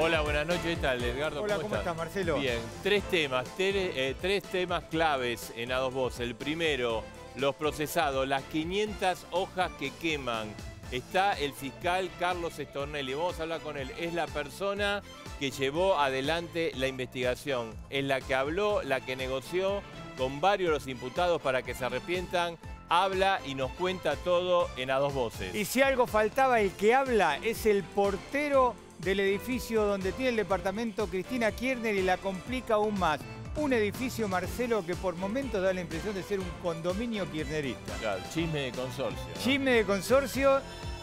Hola, buenas noches. ¿Qué tal, Edgardo? Hola, ¿cómo, estás? Marcelo? Bien. Tres temas, eh, tres, temas claves en a Dos Voces. El primero, los procesados, las 500 hojas que queman. Está el fiscal Carlos Estornelli. Vamos a hablar con él. Es la persona que llevó adelante la investigación. Es la que habló, la que negoció con varios de los imputados para que se arrepientan habla y nos cuenta todo en a dos voces. Y si algo faltaba, el que habla es el portero del edificio donde tiene el departamento Cristina Kirchner y la complica aún más. Un edificio, Marcelo, que por momentos da la impresión de ser un condominio kirnerista Claro, chisme de consorcio. Chisme de consorcio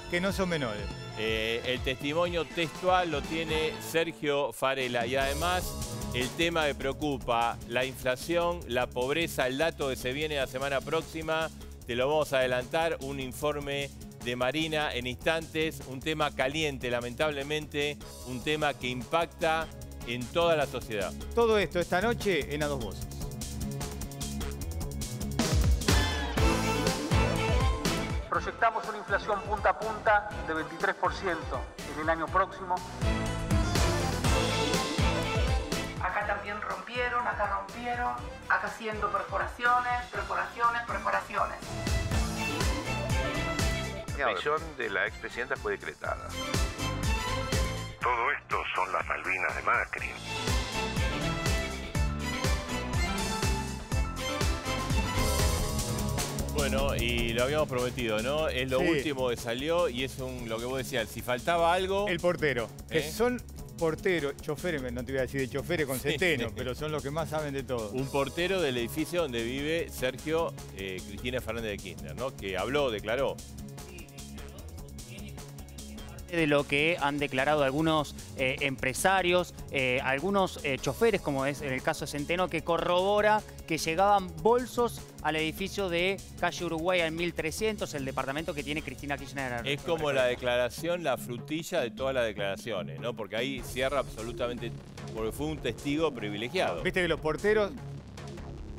que no son menores. Eh, el testimonio textual lo tiene Sergio Farela y además el tema que preocupa, la inflación, la pobreza, el dato que se viene la semana próxima, te lo vamos a adelantar, un informe de Marina en instantes. Un tema caliente, lamentablemente, un tema que impacta en toda la sociedad. Todo esto esta noche en A Dos Voces. Proyectamos una inflación punta a punta de 23% en el año próximo. Acá también rompieron, acá rompieron, acá haciendo perforaciones, perforaciones, perforaciones prisión de la expresidenta fue decretada. Todo esto son las Malvinas de Macri. Bueno, y lo habíamos prometido, ¿no? Es lo último que salió y es un, lo que vos decías, si faltaba algo... El portero, ¿eh? son porteros, choferes, no te voy a decir de choferes con centeno, pero son los que más saben de todo. Un portero del edificio donde vive Sergio eh, Cristina Fernández de Kirchner, ¿no? Que habló, declaró de lo que han declarado algunos eh, empresarios, eh, algunos eh, choferes, como es en el caso de Centeno, que corrobora que llegaban bolsos al edificio de Calle Uruguay en 1300, el departamento que tiene Cristina Kirchner. Es como la declaración, la frutilla de todas las declaraciones, ¿no? Porque ahí cierra absolutamente, porque fue un testigo privilegiado. Viste que los porteros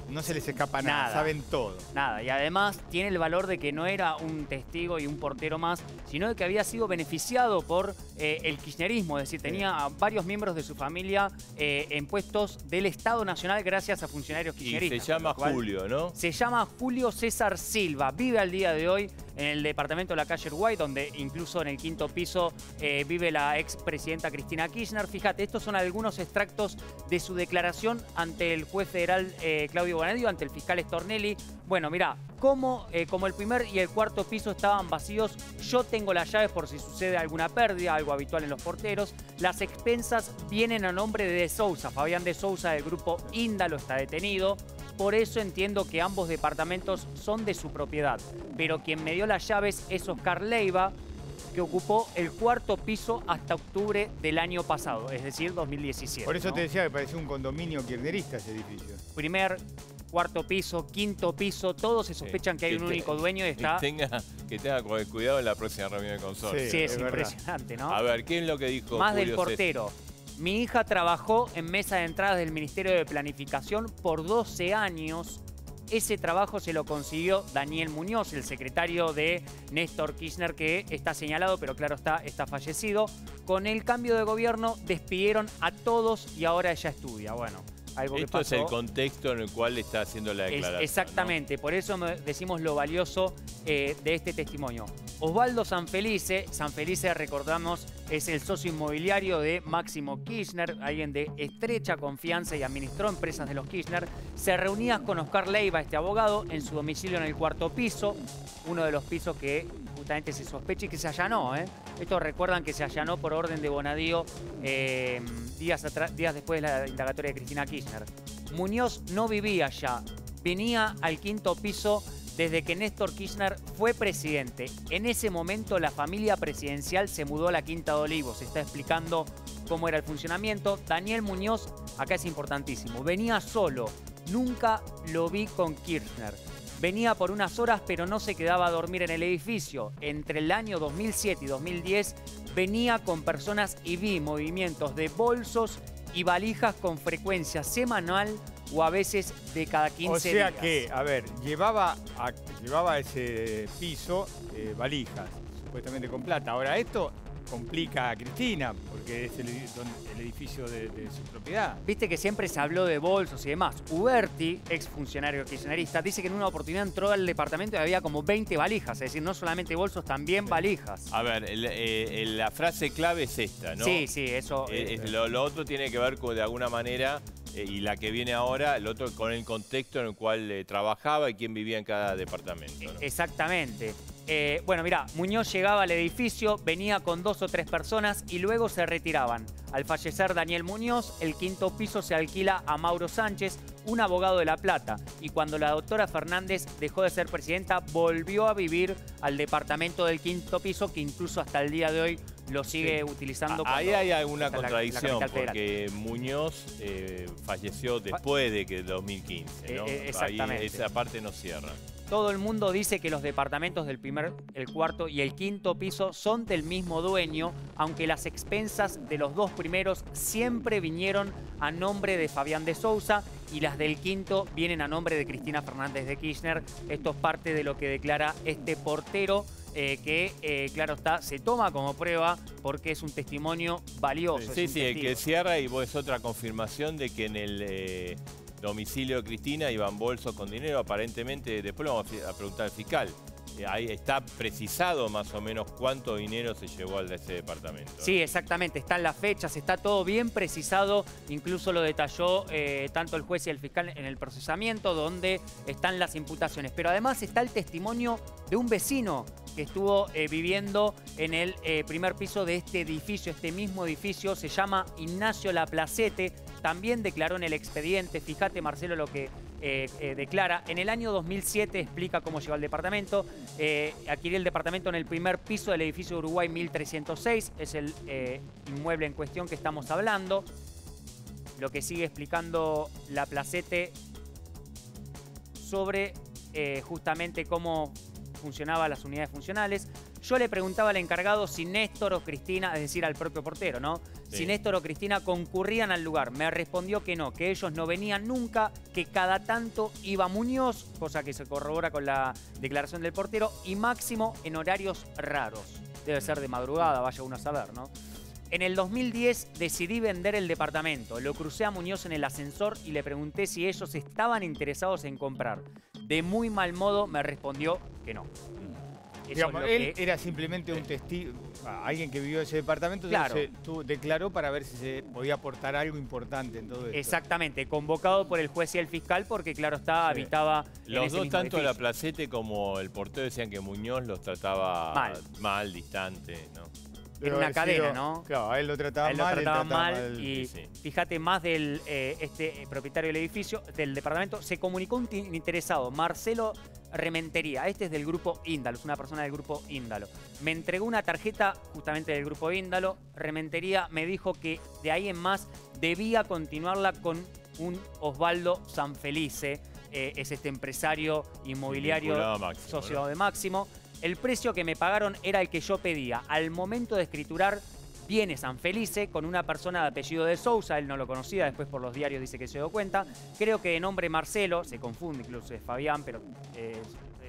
no se les escapa nada, saben todo. Nada, y además tiene el valor de que no era un testigo y un portero más, sino de que había sido beneficiado por eh, el kirchnerismo, es decir, tenía a varios miembros de su familia eh, en puestos del Estado Nacional gracias a funcionarios kirchneristas. se llama Julio, ¿no? Se llama Julio César Silva, vive al día de hoy en el departamento de la calle Uruguay, donde incluso en el quinto piso eh, vive la expresidenta Cristina Kirchner. Fíjate, estos son algunos extractos de su declaración ante el juez federal eh, Claudio Bonadio, ante el fiscal Stornelli. Bueno, mira, eh, como, el primer y el cuarto piso estaban vacíos, yo tengo las llaves por si sucede alguna pérdida, algo habitual en los porteros. Las expensas vienen a nombre de De Fabián De Souza del grupo Índalo está detenido. Por eso entiendo que ambos departamentos son de su propiedad. Pero quien me dio las llaves es Oscar Leiva, que ocupó el cuarto piso hasta octubre del año pasado, es decir, 2017. Por eso te decía que parecía un condominio kirchnerista ese edificio. Primer, cuarto piso, quinto piso, todos se sospechan que hay un único dueño y está... Que tenga, que cuidado en la próxima reunión de consorcio. Sí, es, impresionante, ¿no? A ver, ¿quién es lo que dijo Más del portero. Mi hija trabajó en mesa de entradas del Ministerio de Planificación por 12 años. Ese trabajo se lo consiguió Daniel Muñoz, el secretario de Néstor Kirchner, que está señalado, pero claro está, está fallecido. Con el cambio de gobierno despidieron a todos y ahora ella estudia. Bueno, esto es el contexto en el cual está haciendo la declaración. exactamente, por eso decimos lo valioso eh, de este testimonio. Osvaldo Sanfelice, Sanfelice recordamos es el socio inmobiliario de Máximo Kirchner, alguien de estrecha confianza y administró empresas de los Kirchner, se reunía con Oscar Leiva, este abogado, en su domicilio en el cuarto piso, uno de los pisos que justamente se sospecha y que se allanó, ¿eh? Esto recuerdan que se allanó por orden de Bonadío eh, días, días después de la indagatoria de Cristina Kirchner. Muñoz no vivía ya. venía al quinto piso desde que Néstor Kirchner fue presidente. En ese momento la familia presidencial se mudó a la Quinta de Olivos. Se está explicando cómo era el funcionamiento. Daniel Muñoz, acá es importantísimo, venía solo. Nunca lo vi con Kirchner. Venía por unas horas, pero no se quedaba a dormir en el edificio. Entre el año 2007 y 2010 venía con personas y vi movimientos de bolsos y valijas con frecuencia semanal o a veces de cada 15 días. O sea que, a ver, llevaba a, ese piso eh, valijas, supuestamente con plata. Ahora esto complica a Cristina, porque es el, edificio de, su propiedad. Viste que siempre se habló de bolsos y demás. Uberti, ex funcionario kirchnerista, dice que en una oportunidad entró al departamento y había como 20 valijas, es decir, no solamente bolsos, también valijas. A ver, eh, la frase clave es esta, ¿no? Sí, sí, eso. Eh, lo, otro tiene que ver con, de alguna manera, eh, y la que viene ahora, el otro con el contexto en el cual trabajaba y quién vivía en cada departamento. Exactamente. Eh, bueno, mira, Muñoz llegaba al edificio, venía con dos o tres personas y luego se retiraban. Al fallecer Daniel Muñoz, el quinto piso se alquila a Mauro Sánchez, un abogado de La Plata. Y cuando la doctora Fernández dejó de ser presidenta, volvió a vivir al departamento del quinto piso, que incluso hasta el día de hoy lo sigue utilizando. Ahí hay alguna contradicción, porque Muñoz eh, falleció después de que 2015, eh, ¿no? Ahí esa parte no cierra. Todo el mundo dice que los departamentos del primer, el cuarto y el quinto piso son del mismo dueño, aunque las expensas de los dos primeros siempre vinieron a nombre de Fabián de Sousa y las del quinto vienen a nombre de Cristina Fernández de Kirchner. Esto es parte de lo que declara este portero eh, que, eh, claro está, se toma como prueba porque es un testimonio valioso. Sí, sí, que cierra y vos es otra confirmación de que en el... Eh, domicilio de Cristina, van Bolso con dinero, aparentemente, después lo vamos a preguntar al fiscal. Eh, ahí está precisado más o menos cuánto dinero se llevó al de ese departamento. Sí, exactamente, están las fechas, está todo bien precisado, incluso lo detalló eh, tanto el juez y el fiscal en el procesamiento donde están las imputaciones. Pero además está el testimonio de un vecino que estuvo eh, viviendo en el primer piso de este edificio, este mismo edificio, se llama Ignacio Laplacete, también declaró en el expediente, fíjate Marcelo lo que eh, eh, declara, en el año 2007 explica cómo llegó al departamento, eh, el departamento en el primer piso del edificio Uruguay 1306, es el eh, inmueble en cuestión que estamos hablando, lo que sigue explicando la placete sobre justamente cómo funcionaban las unidades funcionales. Yo le preguntaba al encargado si Néstor o Cristina, es decir, al propio portero, ¿no? Si Néstor o Cristina concurrían al lugar. Me respondió que no, que ellos no venían nunca, que cada tanto iba Muñoz, cosa que se corrobora con la declaración del portero, y máximo en horarios raros. Debe ser de madrugada, vaya uno a saber, ¿no? En el 2010 decidí vender el departamento. Lo crucé a Muñoz en el ascensor y le pregunté si ellos estaban interesados en comprar. De muy mal modo me respondió que no él era simplemente un testigo, alguien que vivió ese departamento, declaró para ver si se podía aportar algo importante en todo esto. Exactamente, convocado por el juez y el fiscal porque, claro estaba habitaba Los dos, tanto la Placete como el portero, decían que Muñoz los trataba mal distante, ¿no? en una cadena, ¿no? Claro, él lo mal. él Lo trataba mal, y fíjate, más del eh, este eh, propietario del edificio, del departamento, se comunicó un interesado, Marcelo Rementería. Este es del grupo Índalo, es una persona del grupo Índalo. Me entregó una tarjeta justamente del grupo Índalo. Rementería me dijo que de ahí en más debía continuarla con un Osvaldo Sanfelice. Eh, es este empresario inmobiliario, socio de Máximo. El precio que me pagaron era el que yo pedía. Al momento de escriturar, viene Felice con una persona de apellido de Sousa, él no lo conocía, después por los diarios dice que se dio cuenta. Creo que de nombre Marcelo, se confunde incluso es Fabián, pero eh,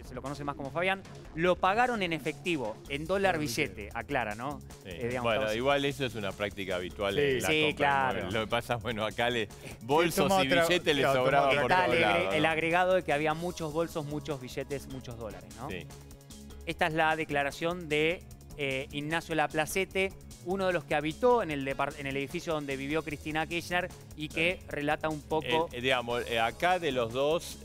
se lo conoce más como Fabián, lo pagaron en efectivo, en dólar ah, billete, aclara, ¿no? Eh, bueno, igual eso es una práctica habitual sí. en la claro. lo que pasa, bueno, acá le, bolsos y billetes le sobraban por El agregado de que había muchos bolsos, muchos billetes, muchos dólares, ¿no? Sí. Esta es la declaración de eh, Ignacio Laplacete, uno de los que habitó en el, edificio donde vivió Cristina Kirchner y que relata un poco... Eh, eh, digamos, acá de los dos,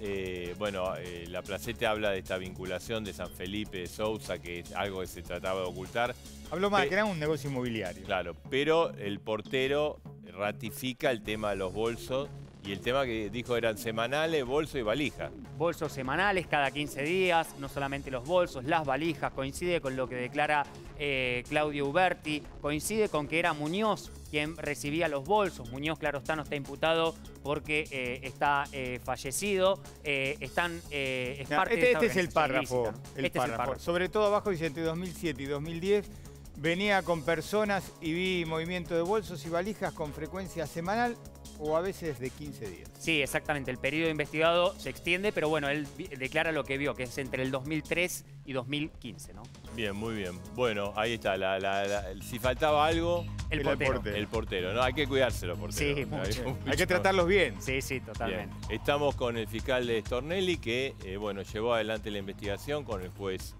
bueno, Laplacete habla de esta vinculación de San Felipe de Sousa, que es algo que se trataba de ocultar. Habló más, que era un negocio inmobiliario. Claro, pero el portero ratifica el tema de los bolsos y el tema que dijo eran semanales, bolso y valija. Bolsos semanales cada 15 días, no solamente los bolsos, las valijas, coincide con lo que declara eh, Claudio Uberti, coincide con que era Muñoz quien recibía los bolsos. Muñoz, claro está, no está imputado porque está fallecido. están, este, es el párrafo, el párrafo. Sobre todo abajo dice entre 2007 y 2010 Venía con personas y vi movimiento de bolsos y valijas con frecuencia semanal o a veces de 15 días. Sí, exactamente. El periodo investigado se extiende, pero bueno, él declara lo que vio, que es entre el 2003 y 2015, ¿no? Bien, muy bien. Bueno, ahí está. si faltaba algo... El, portero. El portero, ¿no? Hay que cuidárselo, portero. Sí, mucho. Hay, que tratarlos bien. Sí, sí, totalmente. Estamos con el fiscal de Stornelli, que, eh, bueno, llevó adelante la investigación con el juez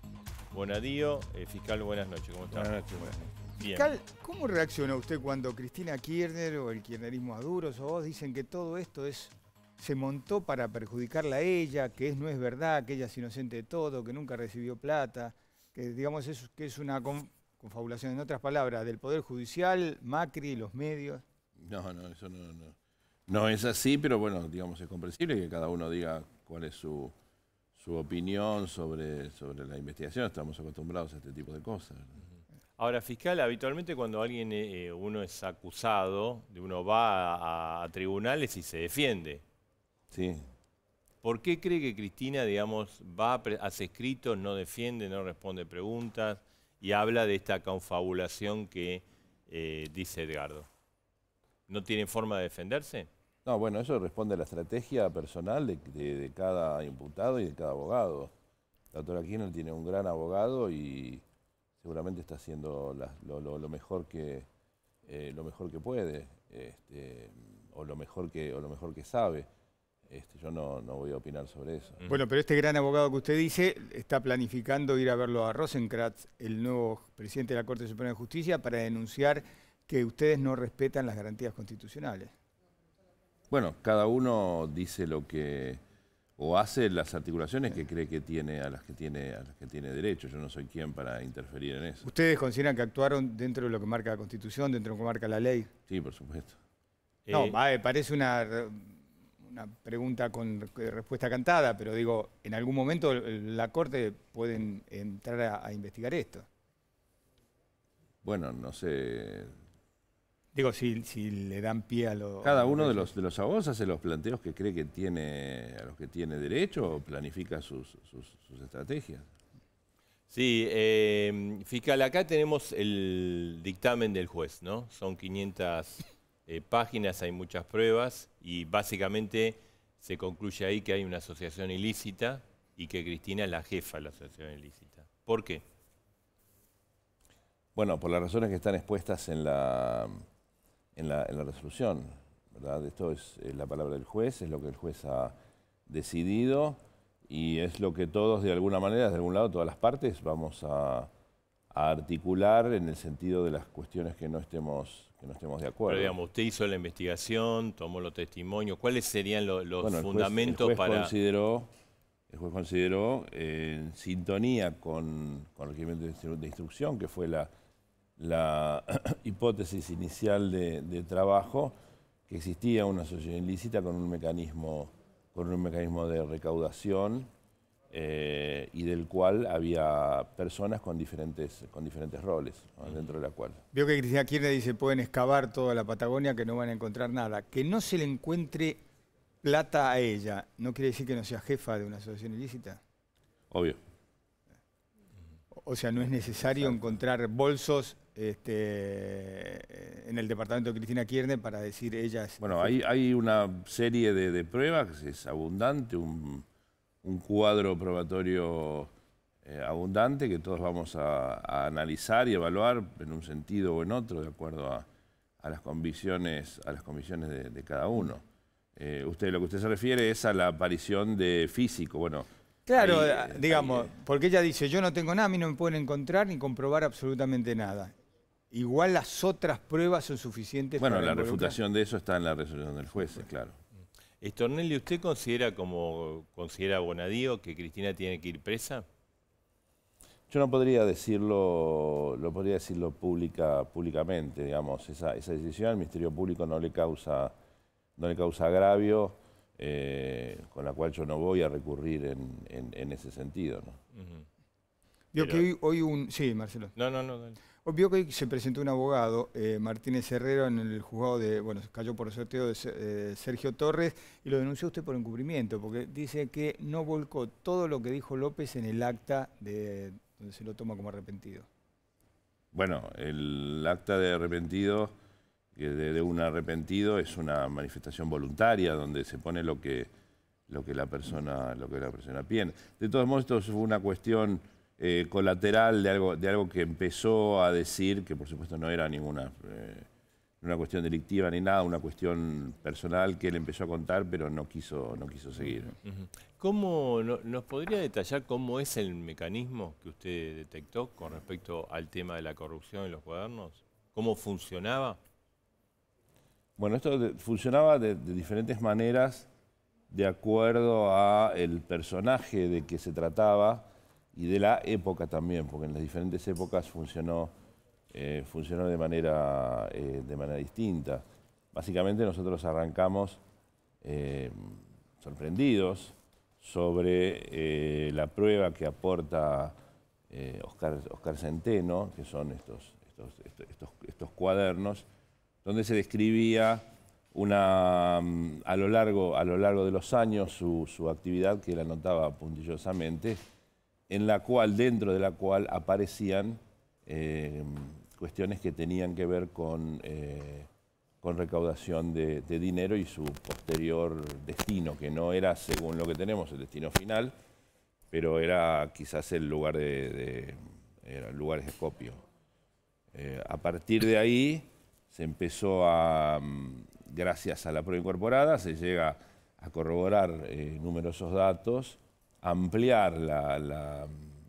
Bonadío. Eh, fiscal, buenas noches. ¿Cómo está? Buenas noches. Buenas noches. Fiscal, ¿cómo reaccionó usted cuando Cristina Kirchner o el kirchnerismo Aduros o vos dicen que todo esto es se montó para perjudicarla a ella, que no es verdad, que ella es inocente de todo, que nunca recibió plata, que digamos es, que es una confabulación, en otras palabras, del Poder Judicial, Macri, los medios? No, no, eso no. No es así, pero bueno, digamos, es comprensible que cada uno diga cuál es su su opinión sobre, sobre la investigación. Estamos acostumbrados a este tipo de cosas. Ahora, fiscal, habitualmente cuando alguien, eh, eh, uno es acusado, uno va a, tribunales y se defiende. Sí. ¿Por qué cree que Cristina, digamos, va, hace escritos, no defiende, no responde preguntas y habla de esta confabulación que eh, dice Edgardo? ¿No tiene forma de defenderse? No, bueno, eso responde a la estrategia personal de, cada imputado y de cada abogado. La doctora Kirchner tiene un gran abogado y seguramente está haciendo lo, mejor que, eh, lo mejor que puede este, o, lo mejor que, o lo mejor que sabe. Este, yo no, voy a opinar sobre eso. Mm. Bueno, pero este gran abogado que usted dice está planificando ir a verlo a Rosenkratz, el nuevo presidente de la Corte Suprema de Justicia, para denunciar que ustedes no respetan las garantías constitucionales. Bueno, cada uno dice lo que o hace las articulaciones que cree que tiene a las que tiene a las que tiene derecho. Yo no soy quien para interferir en eso. ¿Ustedes consideran que actuaron dentro de lo que marca la Constitución, dentro de lo que marca la ley? Sí, por supuesto. Eh, no, eh, parece una, una pregunta con respuesta cantada, pero digo, en algún momento la Corte puede entrar a investigar esto. Bueno, no sé Digo, si, le dan pie a los... Cada uno de los, de los abogados hace los planteos que cree que tiene, a los que tiene derecho o planifica sus, estrategias. Sí, eh, fiscal, acá tenemos el dictamen del juez, ¿no? Son 500 eh, páginas, hay muchas pruebas y básicamente se concluye ahí que hay una asociación ilícita y que Cristina es la jefa de la asociación ilícita. ¿Por qué? Bueno, por las razones que están expuestas en la, en la, resolución. ¿verdad? Esto es la palabra del juez, es lo que el juez ha decidido y es lo que todos de alguna manera, de algún lado, todas las partes, vamos a, articular en el sentido de las cuestiones que no estemos, que no estemos de acuerdo. Pero digamos, usted hizo la investigación, tomó los testimonios, ¿cuáles serían los fundamentos para...? Consideró, el juez consideró eh, en sintonía con, con el requerimiento de instrucción, que fue la la hipótesis inicial de, trabajo que existía una asociación ilícita con un mecanismo, con un mecanismo de recaudación eh, y del cual había personas con diferentes, con diferentes roles dentro de la cual. Veo que Cristina Kirchner dice pueden excavar toda la Patagonia que no van a encontrar nada. Que no se le encuentre plata a ella, ¿no quiere decir que no sea jefa de una asociación ilícita? Obvio. O sea, no es necesario encontrar bolsos este, eh, en el departamento de Cristina Kierne para decir ellas... bueno, hay, una serie de, pruebas, es abundante, un, un cuadro probatorio eh, abundante que todos vamos a, analizar y evaluar en un sentido o en otro, de acuerdo a, a las convicciones, a las convicciones de, cada uno. Eh, usted, lo que usted se refiere es a la aparición de físico, bueno... Claro, digamos, porque ella dice, yo no tengo nada, a mí no me pueden encontrar ni comprobar absolutamente nada. Igual las otras pruebas son suficientes bueno, para... Bueno, la refutación de eso está en la resolución del juez, claro. Estornelli, ¿usted considera, como considera Bonadío, que Cristina tiene que ir presa? Yo no podría decirlo, lo podría decirlo pública, públicamente, digamos, esa, esa decisión al Ministerio Público no le causa, no le causa agravio, eh, con la cual yo no voy a recurrir en, en, ese sentido. ¿no? Vio que hoy, un... Sí, Marcelo. No, que se presentó un abogado, eh, Martínez Herrero, en el juzgado de... Bueno, cayó por sorteo de eh, Sergio Torres y lo denunció usted por encubrimiento, porque dice que no volcó todo lo que dijo López en el acta de donde se lo toma como arrepentido. Bueno, el acta de arrepentido, eh, de, de un arrepentido, es una manifestación voluntaria donde se pone lo que, lo que, la, persona, lo que la persona piensa. De todos modos, esto fue una cuestión eh, colateral de algo, de algo que empezó a decir, que por supuesto no era ninguna eh, una cuestión delictiva ni nada, una cuestión personal que él empezó a contar, pero no quiso, no quiso seguir. ¿Cómo, ¿Nos podría detallar cómo es el mecanismo que usted detectó con respecto al tema de la corrupción en los cuadernos? ¿Cómo funcionaba? Bueno, esto funcionaba de, de diferentes maneras de acuerdo a el personaje de que se trataba y de la época también, porque en las diferentes épocas funcionó, eh, funcionó de, manera, eh, de manera distinta. Básicamente nosotros arrancamos eh, sorprendidos sobre la prueba que aporta Oscar, Centeno, que son estos, estos, cuadernos, donde se describía una, mm, a, lo largo, a lo largo de los años su, su actividad, que la anotaba puntillosamente, en la cual, dentro de la cual aparecían eh, cuestiones que tenían que ver con, eh, con recaudación de, dinero y su posterior destino, que no era, según lo que tenemos, el destino final, pero era quizás el lugar de, eh, a partir de ahí se empezó a, mm, gracias a la prueba incorporada, se llega a corroborar numerosos datos ampliar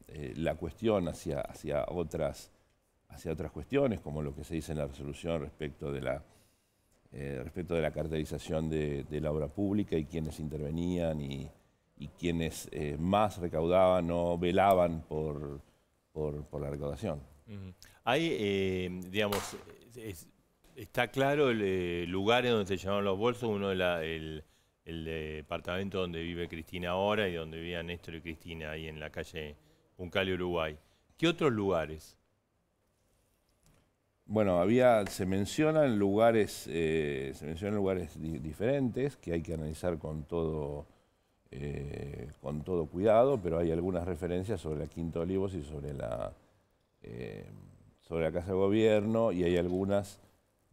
eh, la, cuestión hacia, hacia, otras, hacia otras cuestiones, como lo que se dice en la resolución respecto de la, eh, respecto de la caracterización de, la obra pública y quienes intervenían y, quienes eh, más recaudaban o velaban por, por, la recaudación. digamos, está claro el lugar en donde se llevaron los bolsos, uno de la, el el departamento donde vive Cristina ahora y donde vivían Néstor y Cristina, ahí en la calle Uncali, Uruguay. ¿Qué otros lugares? Bueno, había, se mencionan lugares, eh, se mencionan lugares diferentes que hay que analizar con todo, eh, con todo cuidado, pero hay algunas referencias sobre la Quinta Olivos y sobre la, eh, sobre la Casa de Gobierno y hay algunas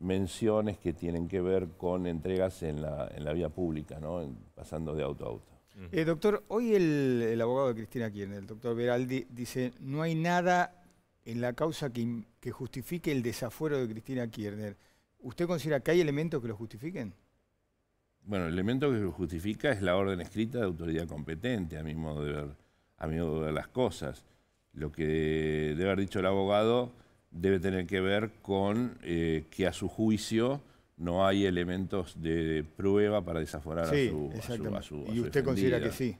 menciones que tienen que ver con entregas en la, en la vía pública, ¿no? pasando de auto a auto. Eh, doctor, hoy el, abogado de Cristina Kirchner, el doctor Veraldi, dice no hay nada en la causa que, justifique el desafuero de Cristina Kirchner. ¿Usted considera que hay elementos que lo justifiquen? Bueno, el elemento que lo justifica es la orden escrita de autoridad competente, a mi de a mi modo de ver las cosas. Lo que debe haber dicho el abogado debe tener que ver con eh, que a su juicio no hay elementos de prueba para desaforar a, su, a, su, ¿Y usted considera que sí?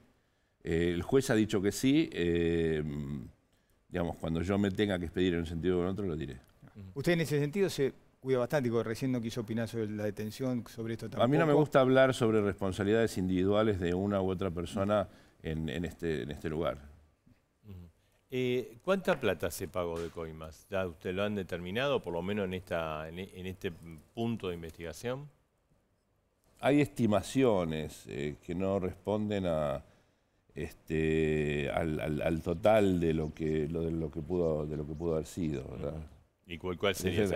Eh, el juez ha dicho que sí. Eh, digamos, cuando yo me tenga que expedir en un sentido o en otro, lo diré. Usted en ese sentido se cuida bastante, porque recién no quiso opinar sobre la detención, sobre esto también. A mí no me gusta hablar sobre responsabilidades individuales de una u otra persona en este, este lugar. Eh, ¿Cuánta plata se pagó de Coimas? ¿Ya usted lo han determinado, por lo menos en, este punto de investigación? Hay estimaciones eh, que no responden este, al, total de lo que, pudo, haber sido. ¿Y cuál,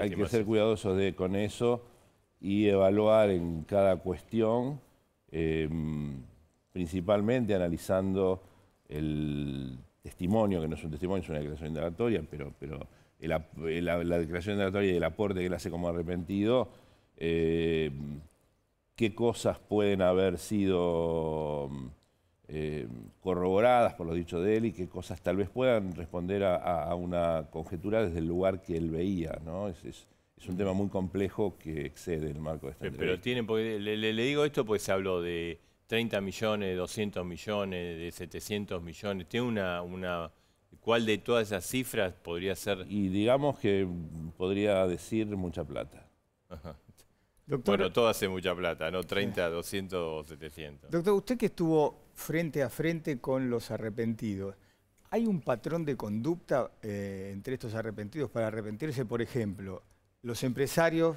Hay que ser cuidadosos con eso y evaluar en cada cuestión, em, principalmente analizando el testimonio, que no es un testimonio, es una declaración indagatoria, pero, pero la, la, declaración indagatoria y el aporte que él hace como arrepentido, eh, qué cosas pueden haber sido eh, corroboradas por los dichos de él y qué cosas tal vez puedan responder a, una conjetura desde el lugar que él veía, ¿no? Es, un tema muy complejo que excede el marco de esta Pero, tiene, le, digo esto porque se habló de 30 millones, 200 millones, de 700 millones? ¿Tiene una, una... ¿Cuál de todas esas cifras podría ser? Y digamos que podría decir mucha plata. bueno, todo hace mucha plata, ¿no? 30, 200 700. Doctor, usted que estuvo frente a frente con los arrepentidos, ¿hay un patrón de conducta eh, entre estos arrepentidos para arrepentirse? Por ejemplo, los empresarios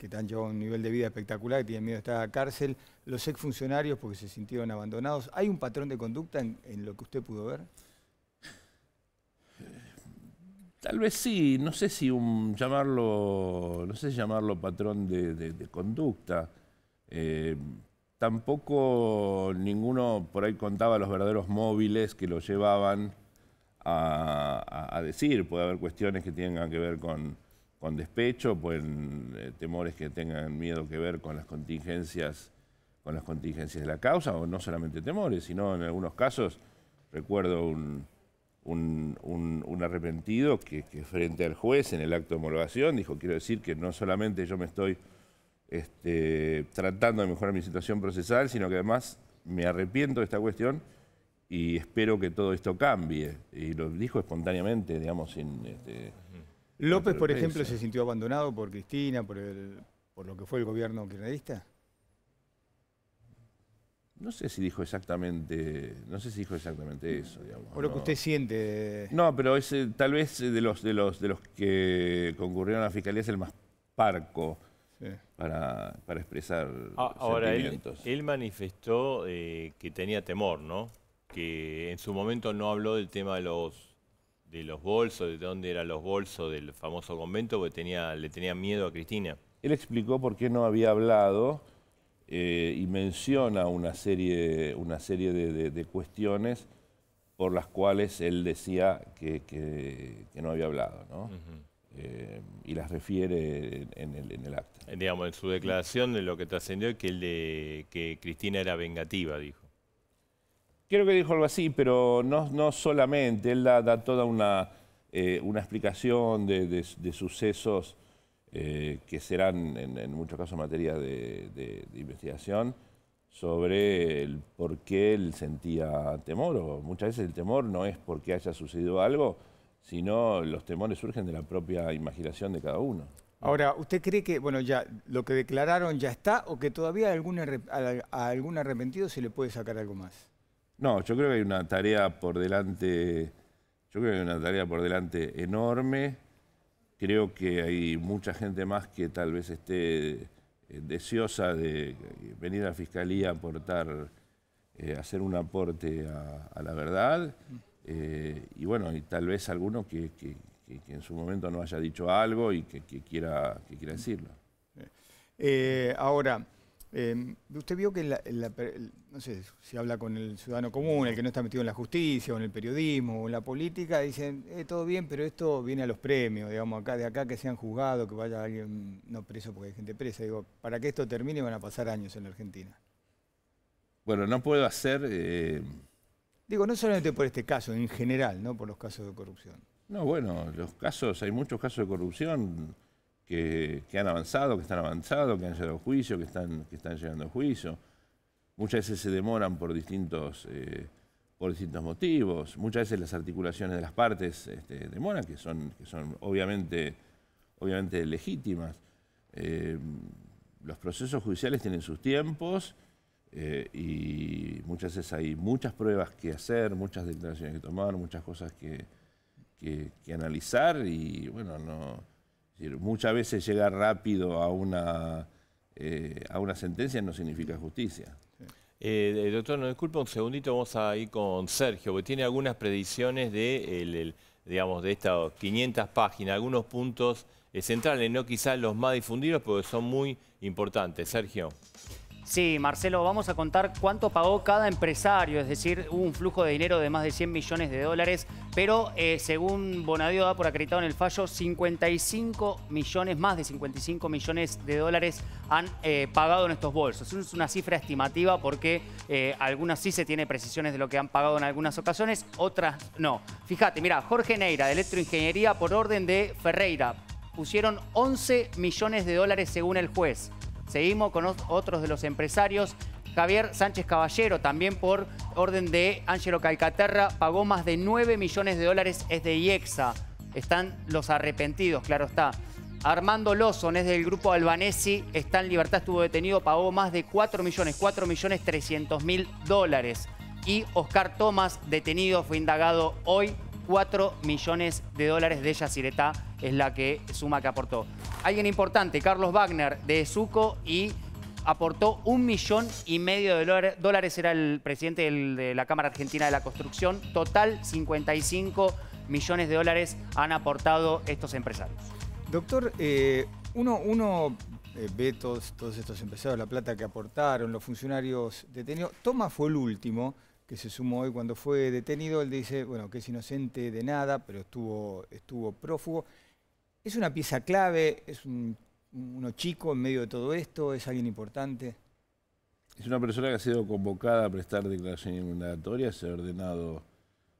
que llevado a un nivel de vida espectacular, que tienen miedo de estar a cárcel, los exfuncionarios porque se sintieron abandonados. ¿Hay un patrón de conducta en, lo que usted pudo ver? Eh, tal vez sí, no sé si un, llamarlo, no sé llamarlo patrón de, conducta. Eh, tampoco ninguno por ahí contaba los verdaderos móviles que lo llevaban a decir. Puede haber cuestiones que tengan que ver con, con despecho, pues eh, temores que tengan miedo que ver con las contingencias con las contingencias de la causa, o no solamente temores, sino en algunos casos, recuerdo un, arrepentido que, frente al juez en el acto de homologación dijo, quiero decir que no solamente yo me estoy este, tratando de mejorar mi situación procesal, sino que además me arrepiento de esta cuestión y espero que todo esto cambie. Y lo dijo espontáneamente, digamos, sin... Este, López, por ejemplo, se sintió abandonado por Cristina, por, el, por lo que fue el gobierno kirchnerista. No sé si dijo exactamente, no sé si dijo exactamente eso, digamos. lo que usted siente. No, pero es eh, tal vez eh, de los de los de los que concurrieron a la fiscalía es el más parco para, expresar ahora sentimientos. Él, manifestó eh, que tenía temor, ¿no? Que en su momento no habló del tema de los de los bolsos, de dónde eran los bolsos del famoso convento, porque le tenía miedo a Cristina. Él explicó por qué no había hablado eh, y menciona una serie, una serie de, cuestiones por las cuales él decía que, no había hablado, ¿no? Eh, y las refiere en el, en el acta. Eh, digamos, en su declaración de lo que trascendió es que, el de, que Cristina era vengativa, dijo creo que dijo algo así, pero no, no solamente, él da, toda una, eh, una explicación de, sucesos eh, que serán en, en, muchos casos materia de, investigación sobre el por qué él sentía temor, o muchas veces el temor no es porque haya sucedido algo, sino los temores surgen de la propia imaginación de cada uno. Ahora, ¿usted cree que, bueno, ya lo que declararon ya está o que todavía a algún arrepentido se le puede sacar algo más? No, yo creo que hay una tarea por delante, yo creo que hay una tarea por delante enorme. Creo que hay mucha gente más que tal vez esté eh, deseosa de venir a la fiscalía a aportar, eh, hacer un aporte a, la verdad. Eh, y bueno, y tal vez alguno que, en su momento no haya dicho algo y que, quiera, que quiera decirlo. ahora. Em, usted vio que, no sé si habla con el ciudadano común, el que no está metido en la justicia, o en el periodismo, o en la política, dicen, eh, todo bien, pero esto viene a los premios, digamos, acá de acá que sean juzgados, que vaya alguien no preso porque hay gente presa. Digo, para que esto termine van a pasar años en la Argentina. Bueno, no puedo hacer... Eh, Digo, no solamente por este caso, en general, ¿no? Por los casos de corrupción. No, bueno, los casos, hay muchos casos de corrupción que, han avanzado, que están avanzados, que han llegado a juicio, que están, que están llegando a juicio. Muchas veces se demoran por distintos, eh, por distintos motivos. Muchas veces las articulaciones de las partes este, demoran, que son, que son obviamente, obviamente legítimas. Eh, los procesos judiciales tienen sus tiempos eh, y muchas veces hay muchas pruebas que hacer, muchas declaraciones que tomar, muchas cosas que, que, que analizar y bueno, no muchas veces llegar rápido a una, eh, a una sentencia no significa justicia. Eh, eh, doctor, nos disculpa un segundito, vamos a ir con Sergio, que tiene algunas predicciones de, digamos, de estas 500 páginas, algunos puntos centrales, no quizás los más difundidos, porque son muy importantes. Sergio. Sí, Marcelo, vamos a contar cuánto pagó cada empresario, es decir, hubo un flujo de dinero de más de 100 millones de dólares, pero eh, según Bonadio da por acreditado en el fallo, 55 millones, más de 55 millones de dólares han eh, pagado en estos bolsos. Es una cifra estimativa porque eh, algunas sí se tiene precisiones de lo que han pagado en algunas ocasiones, otras no. Fíjate, mira, Jorge Neira, de Electroingeniería, por orden de Ferreira, pusieron 11 millones de dólares según el juez. Seguimos con otros de los empresarios. Javier Sánchez Caballero, también por orden de Ángelo Calcaterra, pagó más de 9 millones de dólares, es de IEXA. Están los arrepentidos, claro está. Armando Lozon es del grupo Albanesi, está en libertad, estuvo detenido, pagó más de 4 millones, 4 millones 300 mil dólares. Y Oscar Tomás, detenido, fue indagado hoy 4 millones de dólares de Yacyretá es la que suma que aportó. Alguien importante, Carlos Wagner de Suco y aportó un millón y medio de dólares, era el presidente de la Cámara Argentina de la Construcción, total 55 millones de dólares han aportado estos empresarios. Doctor, eh, uno, uno eh, ve todos, todos estos empresarios, la plata que aportaron, los funcionarios detenidos. Toma fue el último que se sumó hoy cuando fue detenido, él dice, bueno, que es inocente de nada, pero estuvo, estuvo prófugo. ¿Es una pieza clave? ¿Es un, uno chico en medio de todo esto? ¿Es alguien importante? Es una persona que ha sido convocada a prestar declaración indagatoria, se ha ordenado,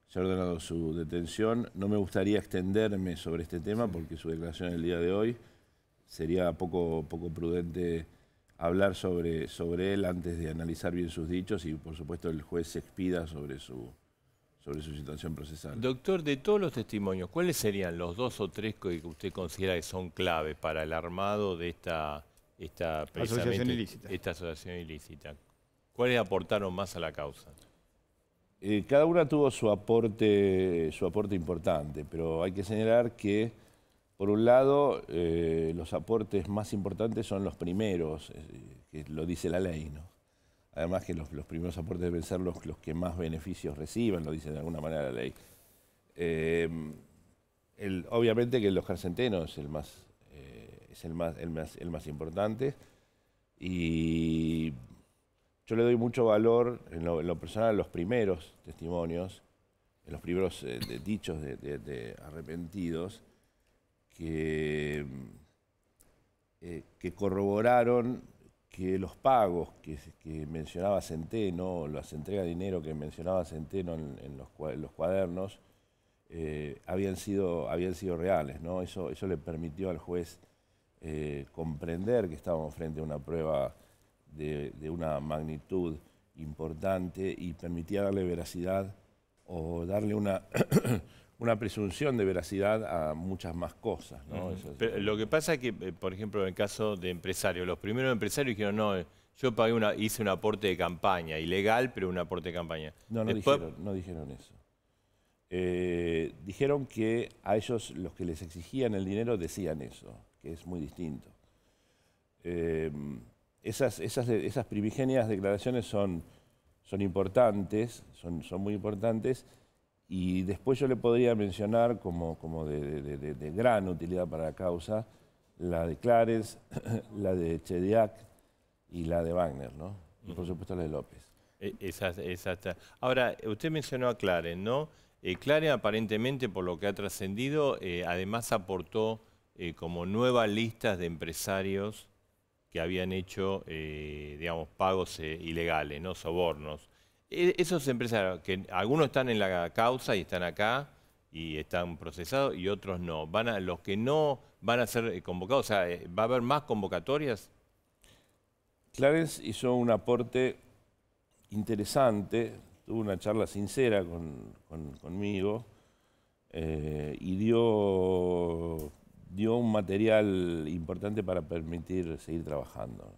se ha ordenado su detención. No me gustaría extenderme sobre este tema porque su declaración el día de hoy sería poco, poco prudente hablar sobre, sobre él antes de analizar bien sus dichos y por supuesto el juez se expida sobre su, sobre su situación procesal. Doctor, de todos los testimonios, ¿cuáles serían los dos o tres que usted considera que son clave para el armado de esta, esta, asociación, ilícita. esta asociación ilícita? ¿Cuáles aportaron más a la causa? Eh, cada una tuvo su aporte, su aporte importante, pero hay que señalar que por un lado, eh, los aportes más importantes son los primeros, que lo dice la ley, ¿no? Además que los, primeros aportes deben ser los, los, que más beneficios reciban, lo dice de alguna manera la ley. Em, obviamente que los carcentenos es el más, eh, es el más, importante y yo le doy mucho valor en lo, personal a los primeros testimonios, en los primeros eh, dichos de arrepentidos eh, que, corroboraron que los pagos que, mencionaba Centeno, las entregas de dinero que mencionaba Centeno en, los, cuadernos, eh, habían, sido, habían sido reales. ¿no? Eso, eso le permitió al juez eh, comprender que estábamos frente a una prueba de, una magnitud importante y permitía darle veracidad o darle una, una presunción de veracidad a muchas más cosas. lo que pasa es que, eh, por ejemplo, en el caso de empresarios, los primeros empresarios dijeron, no, eh, yo pagué una, hice un aporte de campaña, ilegal, pero un aporte de campaña. No, no, dijeron, eso. Eh, dijeron que a ellos los que les exigían el dinero decían eso, que es muy distinto. Em, esas, esas, esas primigenias declaraciones son, son importantes, son, son muy importantes y después yo le podría mencionar como, como de, gran utilidad para la causa la de Clares, la de Chediak y la de Wagner, ¿no? Y por supuesto la de López. Exacto. Ahora, usted mencionó a Clares, ¿no? Eh, aparentemente, por lo que ha trascendido, eh, además aportó eh, como nuevas listas de empresarios que habían hecho, eh, digamos, pagos ilegales, ¿no? Sobornos. E, esos empresarios, que algunos están en la causa y están acá y están procesados y otros no. Van los que no van a ser eh, convocados, o sea, eh, ¿va a haber más convocatorias? Clarence hizo un aporte interesante, tuvo una charla sincera conmigo eh, y dio un material importante para permitir seguir trabajando.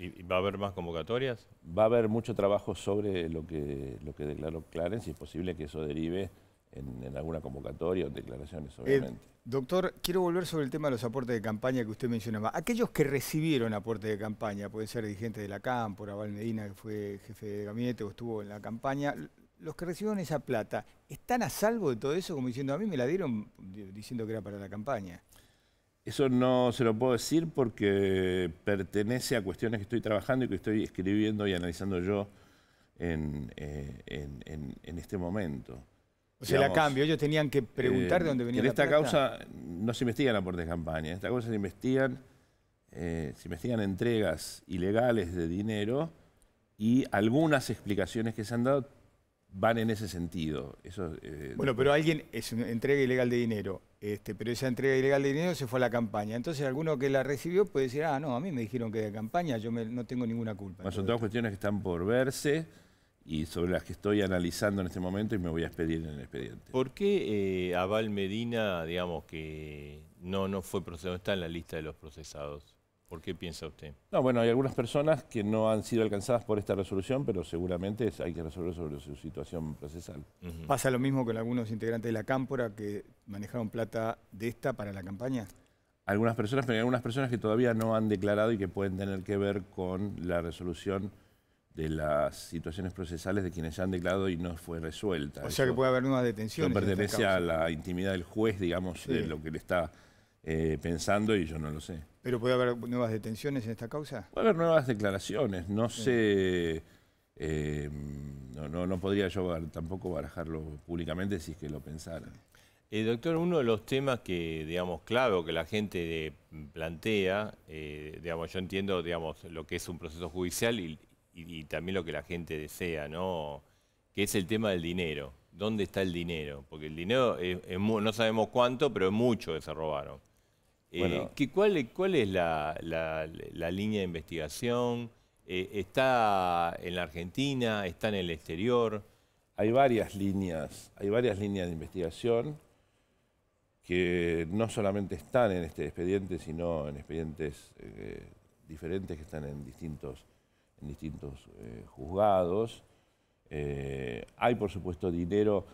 ¿Y, va a haber más convocatorias? Va a haber mucho trabajo sobre lo que, lo que declaró Clarence y es posible que eso derive en, alguna convocatoria o declaraciones, eh, obviamente. doctor, quiero volver sobre el tema de los aportes de campaña que usted mencionaba. Aquellos que recibieron aportes de campaña, pueden ser dirigente de la por Val Medina, que fue jefe de gabinete o estuvo en la campaña, los que recibieron esa plata, ¿están a salvo de todo eso? Como diciendo, a mí me la dieron diciendo que era para la campaña. Eso no se lo puedo decir porque pertenece a cuestiones que estoy trabajando y que estoy escribiendo y analizando yo en, eh, en, este momento. O sea, la cambio, ellos tenían que preguntar de eh, dónde venía en esta causa no se investigan aportes de campaña, esta causa se investigan, eh, se investigan entregas ilegales de dinero y algunas explicaciones que se han dado van en ese sentido. Eso, bueno, pero alguien es una entrega ilegal de dinero. Este, pero esa entrega ilegal de dinero se fue a la campaña. Entonces, alguno que la recibió puede decir, ah, no, a mí me dijeron que de campaña, yo no tengo ninguna culpa. son todas cuestiones que están por verse y sobre las que estoy analizando en este momento y me voy a expedir en el expediente. ¿Por qué eh, Aval Medina, digamos que no, no fue procesado, está en la lista de los procesados? ¿Por qué piensa usted? No, bueno, hay algunas personas que no han sido alcanzadas por esta resolución, pero seguramente hay que resolver sobre su situación procesal. ¿Pasa lo mismo con algunos integrantes de la Cámpora que manejaron plata de esta para la campaña? Algunas personas, pero hay algunas personas que todavía no han declarado y que pueden tener que ver con la resolución de las situaciones procesales de quienes ya han declarado y no fue resuelta. O sea que puede haber nuevas detenciones. No pertenece a la intimidad del juez, digamos, de lo que le está eh, pensando y yo no lo sé. ¿Pero puede haber nuevas detenciones en esta causa? Puede haber nuevas declaraciones, no sé... Eh, no, no, no, podría yo tampoco barajarlo públicamente si es que lo pensara. Eh, doctor, uno de los temas que, digamos, clave o que la gente plantea, eh, digamos, yo entiendo, digamos, lo que es un proceso judicial y, también lo que la gente desea, ¿no? Que es el tema del dinero. ¿Dónde está el dinero? Porque el dinero, no sabemos cuánto, pero es mucho que se robaron. Eh, ¿cuál, es la, línea de investigación? Eh, ¿Está en la Argentina? ¿Está en el exterior? Hay varias líneas, hay varias líneas de investigación que no solamente están en este expediente, sino en expedientes eh, diferentes que están en distintos, en distintos juzgados. hay, por supuesto, dinero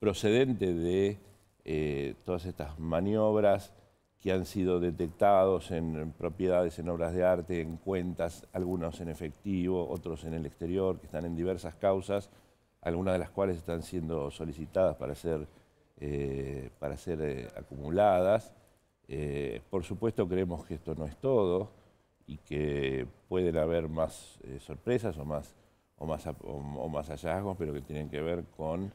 procedente de todas estas maniobras que han sido detectados en propiedades, en obras de arte, en cuentas, algunos en efectivo, otros en el exterior, que están en diversas causas, algunas de las cuales están siendo solicitadas para ser, eh, para ser eh, acumuladas. Eh, por supuesto creemos que esto no es todo y que pueden haber más sorpresas o más, más hallazgos, pero que tienen que ver con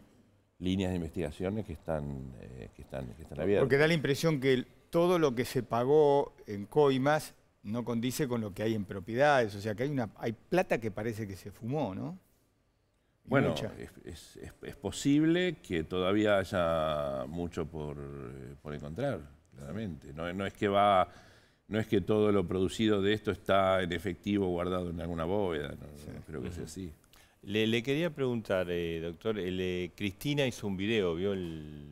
líneas de investigaciones que están, que están, que están abiertas. Porque da la impresión que todo lo que se pagó en coimas no condice con lo que hay en propiedades, o sea que hay, una, hay plata que parece que se fumó, ¿no? bueno, es, posible que todavía haya mucho por, eh, encontrar, claramente. No, es que va, no es que todo lo producido de esto está en efectivo guardado en alguna bóveda, no, creo que sea así. Le, quería preguntar, eh, doctor, eh, Cristina hizo un video, vio el,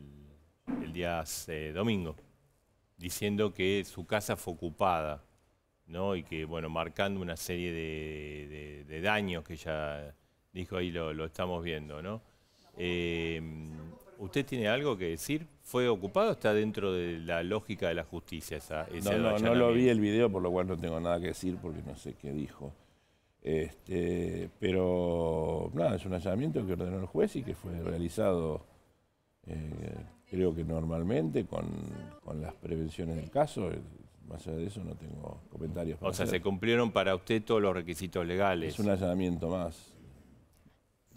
día domingo diciendo que su casa fue ocupada, ¿no? Y que, bueno, marcando una serie de, daños que ya dijo ahí, lo, estamos viendo, ¿no? Eh, ¿Usted tiene algo que decir? ¿Fue ocupado o está dentro de la lógica de la justicia esa, No, no, no lo vi el video, por lo cual no tengo nada que decir porque no sé qué dijo. Este, pero nada, es un allanamiento que ordenó el juez y que fue realizado eh, Creo que normalmente con, las prevenciones del caso, eh, más allá de eso no tengo comentarios. o sea, se cumplieron para usted todos los requisitos legales. Es un allanamiento más.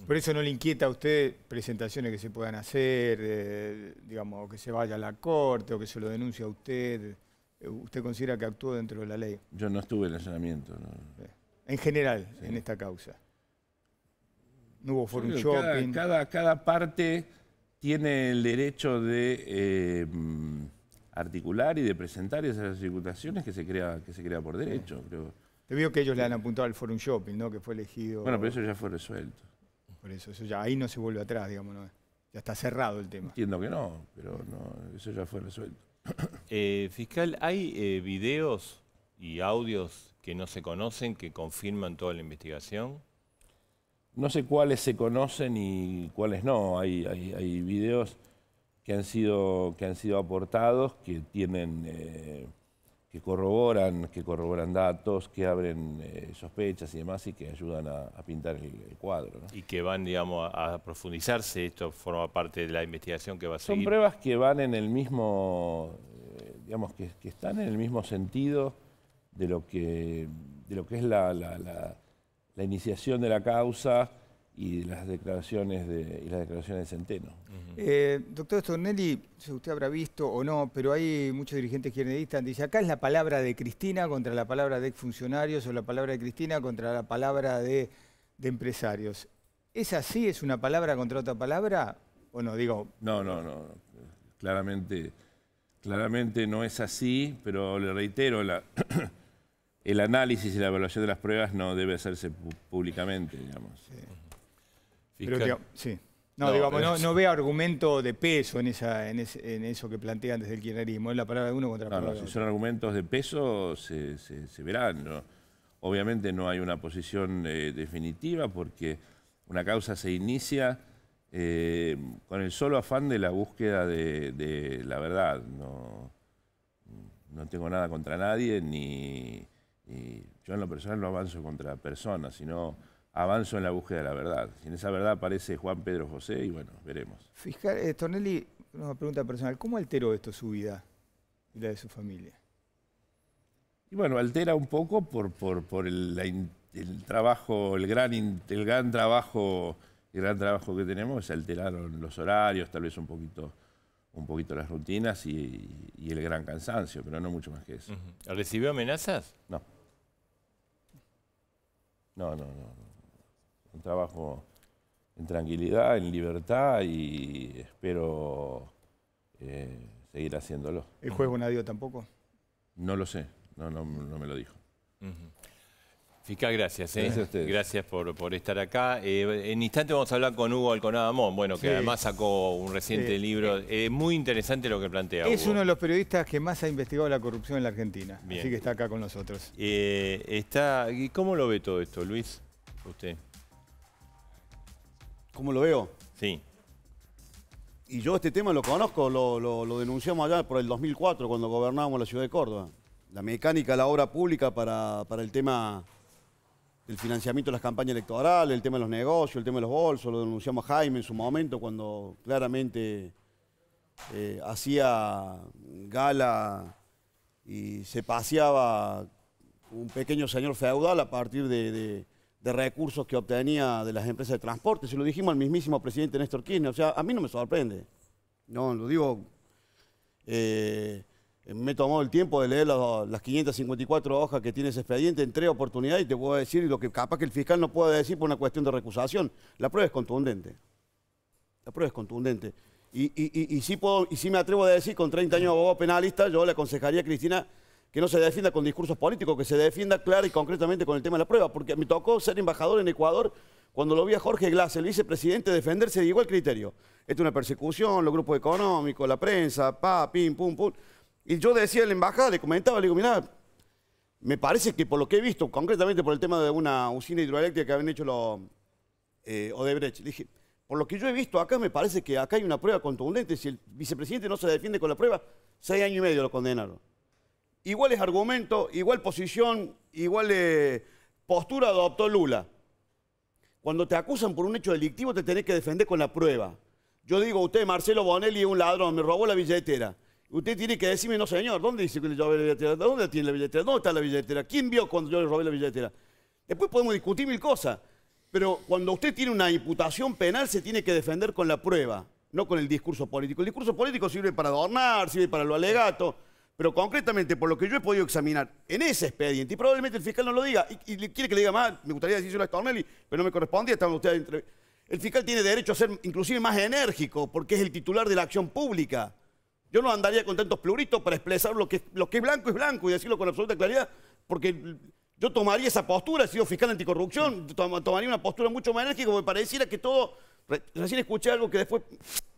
Por eso no le inquieta a usted presentaciones que se puedan hacer, eh, digamos, que se vaya a la corte o que se lo denuncie a usted. Eh, ¿Usted considera que actuó dentro de la ley? Yo no estuve en el allanamiento. En general, en esta causa. No hubo forum shopping. cada, cada parte tiene el derecho de eh, mm, articular y de presentar esas circunstancias que se crea, que se crea por derecho, creo. Te veo que ellos le han apuntado al Forum Shopping, ¿no? Que fue elegido. Bueno, pero eso ya fue resuelto. Por eso, eso ya ahí no se vuelve atrás, digamos, ¿no? Ya está cerrado el tema. Entiendo que no, pero eso ya fue resuelto. Eh, fiscal, ¿hay eh, videos y audios que no se conocen que confirman toda la investigación? No sé cuáles se conocen y cuáles no. Hay, hay, videos que han, sido, que han sido aportados, que tienen, eh, que corroboran, que corroboran datos, que abren eh, sospechas y demás y que ayudan a, pintar el, cuadro. Y que van, digamos, a, profundizarse. Esto forma parte de la investigación que va a ser. seguir. Son pruebas que van en el mismo, eh, digamos, que, están en el mismo sentido de lo que, de lo que es la la iniciación de la causa y las declaraciones de, las declaraciones de Centeno. Eh, doctor Stornelli, usted habrá visto o no, pero hay muchos dirigentes kirchneristas, dice, acá es la palabra de Cristina contra la palabra de funcionarios o la palabra de Cristina contra la palabra de, empresarios. ¿Es así? ¿Es una palabra contra otra palabra? ¿O no? Digo... No, no, no. Claramente, claramente no es así, pero le reitero, la el análisis y la evaluación de las pruebas no debe hacerse públicamente, digamos. No, veo digamos, argumento de peso en, eso que plantean desde el kirchnerismo, es la palabra de uno contra la palabra Si son argumentos de peso, se, verán. Obviamente no hay una posición eh, definitiva porque una causa se inicia eh, con el solo afán de la búsqueda de la verdad. No, tengo nada contra nadie ni y yo en lo personal no avanzo contra personas, sino avanzo en la búsqueda de la verdad. Si en esa verdad aparece Juan Pedro José, y bueno, veremos. fiscal eh, Tornelli, una pregunta personal, ¿cómo alteró esto su vida y la de su familia? Y bueno, altera un poco por, por, por el, trabajo, el gran, el gran trabajo, el gran trabajo que tenemos, se alteraron los horarios, tal vez un poquito un poquito las rutinas y, el gran cansancio, pero no mucho más que eso. ¿Recibió amenazas? No. No, no, no. Un trabajo en tranquilidad, en libertad y espero eh, seguir haciéndolo. ¿El juego nadie tampoco? No lo sé, no, no, no me lo dijo. Fiscal, gracias. Eh. Gracias, por, estar acá. Eh, en instante vamos a hablar con Hugo Alconada Amón, bueno, que además sacó un reciente libro. Eh, es muy interesante lo que plantea. Es uno de los periodistas que más ha investigado la corrupción en la Argentina. Así que está acá con nosotros. está, ¿Y cómo lo ve todo esto, Luis? Usted. ¿Cómo lo veo? Sí. Y yo este tema lo conozco, lo, denunciamos allá por el 2004, cuando gobernábamos la ciudad de Córdoba. La mecánica la obra pública para el tema el financiamiento de las campañas electorales, el tema de los negocios, el tema de los bolsos, lo denunciamos a Jaime en su momento cuando claramente eh, hacía gala y se paseaba un pequeño señor feudal a partir de, recursos que obtenía de las empresas de transporte. Se lo dijimos al mismísimo presidente Néstor Kirchner. O sea, a mí no me sorprende. No, lo digo... Eh, eh, me he tomado el tiempo de leer las, 554 hojas que tiene ese expediente en tres oportunidades y te puedo decir lo que capaz que el fiscal no pueda decir por una cuestión de recusación. La prueba es contundente. La prueba es contundente. Y, sí, puedo, y sí me atrevo a decir, con 30 años de abogado penalista, yo le aconsejaría a Cristina que no se defienda con discursos políticos, que se defienda clara y concretamente con el tema de la prueba, porque me tocó ser embajador en Ecuador cuando lo vi a Jorge Glass, el vicepresidente, defenderse de igual criterio. es una persecución, los grupos económicos, la prensa, pa, pim, pum, pum. Y yo decía a la embajada, le comentaba, le digo, mira, me parece que por lo que he visto, concretamente por el tema de una usina hidroeléctrica que habían hecho los eh, Odebrecht, dije, por lo que yo he visto acá, me parece que acá hay una prueba contundente. Si el vicepresidente no se defiende con la prueba, seis años y medio lo condenaron. Igual es argumento, igual posición, igual eh, postura adoptó Lula. Cuando te acusan por un hecho delictivo, te tenés que defender con la prueba. Yo digo, usted, Marcelo Bonelli, es un ladrón, me robó la billetera. Usted tiene que decirme, no señor, ¿dónde dice que le robé la billetera? ¿Dónde tiene la billetera? ¿Dónde está la billetera? ¿Quién vio cuando yo le robé la billetera? Después podemos discutir mil cosas, pero cuando usted tiene una imputación penal se tiene que defender con la prueba, no con el discurso político. El discurso político sirve para adornar, sirve para lo alegato, pero concretamente, por lo que yo he podido examinar en ese expediente, y probablemente el fiscal no lo diga, y, quiere que le diga más, me gustaría decirlo a Stornelli, pero no me correspondía, Estaba usted entre... El fiscal tiene derecho a ser inclusive más enérgico, porque es el titular de la acción pública. Yo no andaría con tantos pluritos para expresar lo que, lo que es blanco es blanco y decirlo con absoluta claridad, porque yo tomaría esa postura, he sido fiscal anticorrupción, tomaría una postura mucho más enérgica, para pareciera que todo... recién escuché algo que después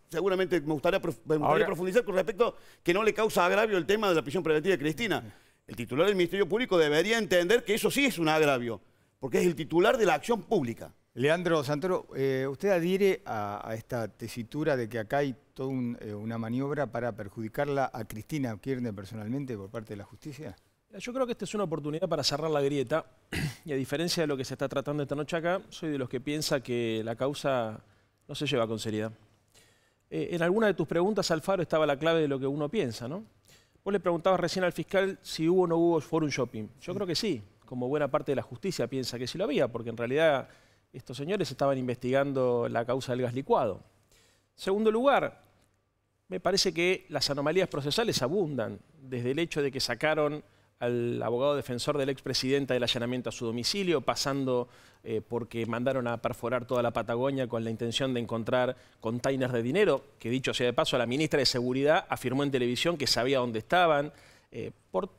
seguramente me gustaría, profundizar con respecto que no le causa agravio el tema de la prisión preventiva de Cristina. El titular del Ministerio Público debería entender que eso sí es un agravio, porque es el titular de la acción pública. Leandro Santoro, eh, ¿usted adhiere a, esta tesitura de que acá hay toda eh, una maniobra para perjudicarla a Cristina Kirchner personalmente por parte de la justicia? Yo creo que esta es una oportunidad para cerrar la grieta y a diferencia de lo que se está tratando esta noche acá, soy de los que piensa que la causa no se lleva con seriedad. Eh, en alguna de tus preguntas, Alfaro, estaba la clave de lo que uno piensa, ¿no? Vos le preguntabas recién al fiscal si hubo o no hubo forum shopping. Yo creo que sí, como buena parte de la justicia piensa que sí lo había, porque en realidad estos señores estaban investigando la causa del gas licuado. Segundo lugar, me parece que las anomalías procesales abundan, desde el hecho de que sacaron al abogado defensor del la expresidenta del allanamiento a su domicilio, pasando eh, porque mandaron a perforar toda la Patagonia con la intención de encontrar containers de dinero, que dicho sea de paso, la ministra de Seguridad afirmó en televisión que sabía dónde estaban. Eh, por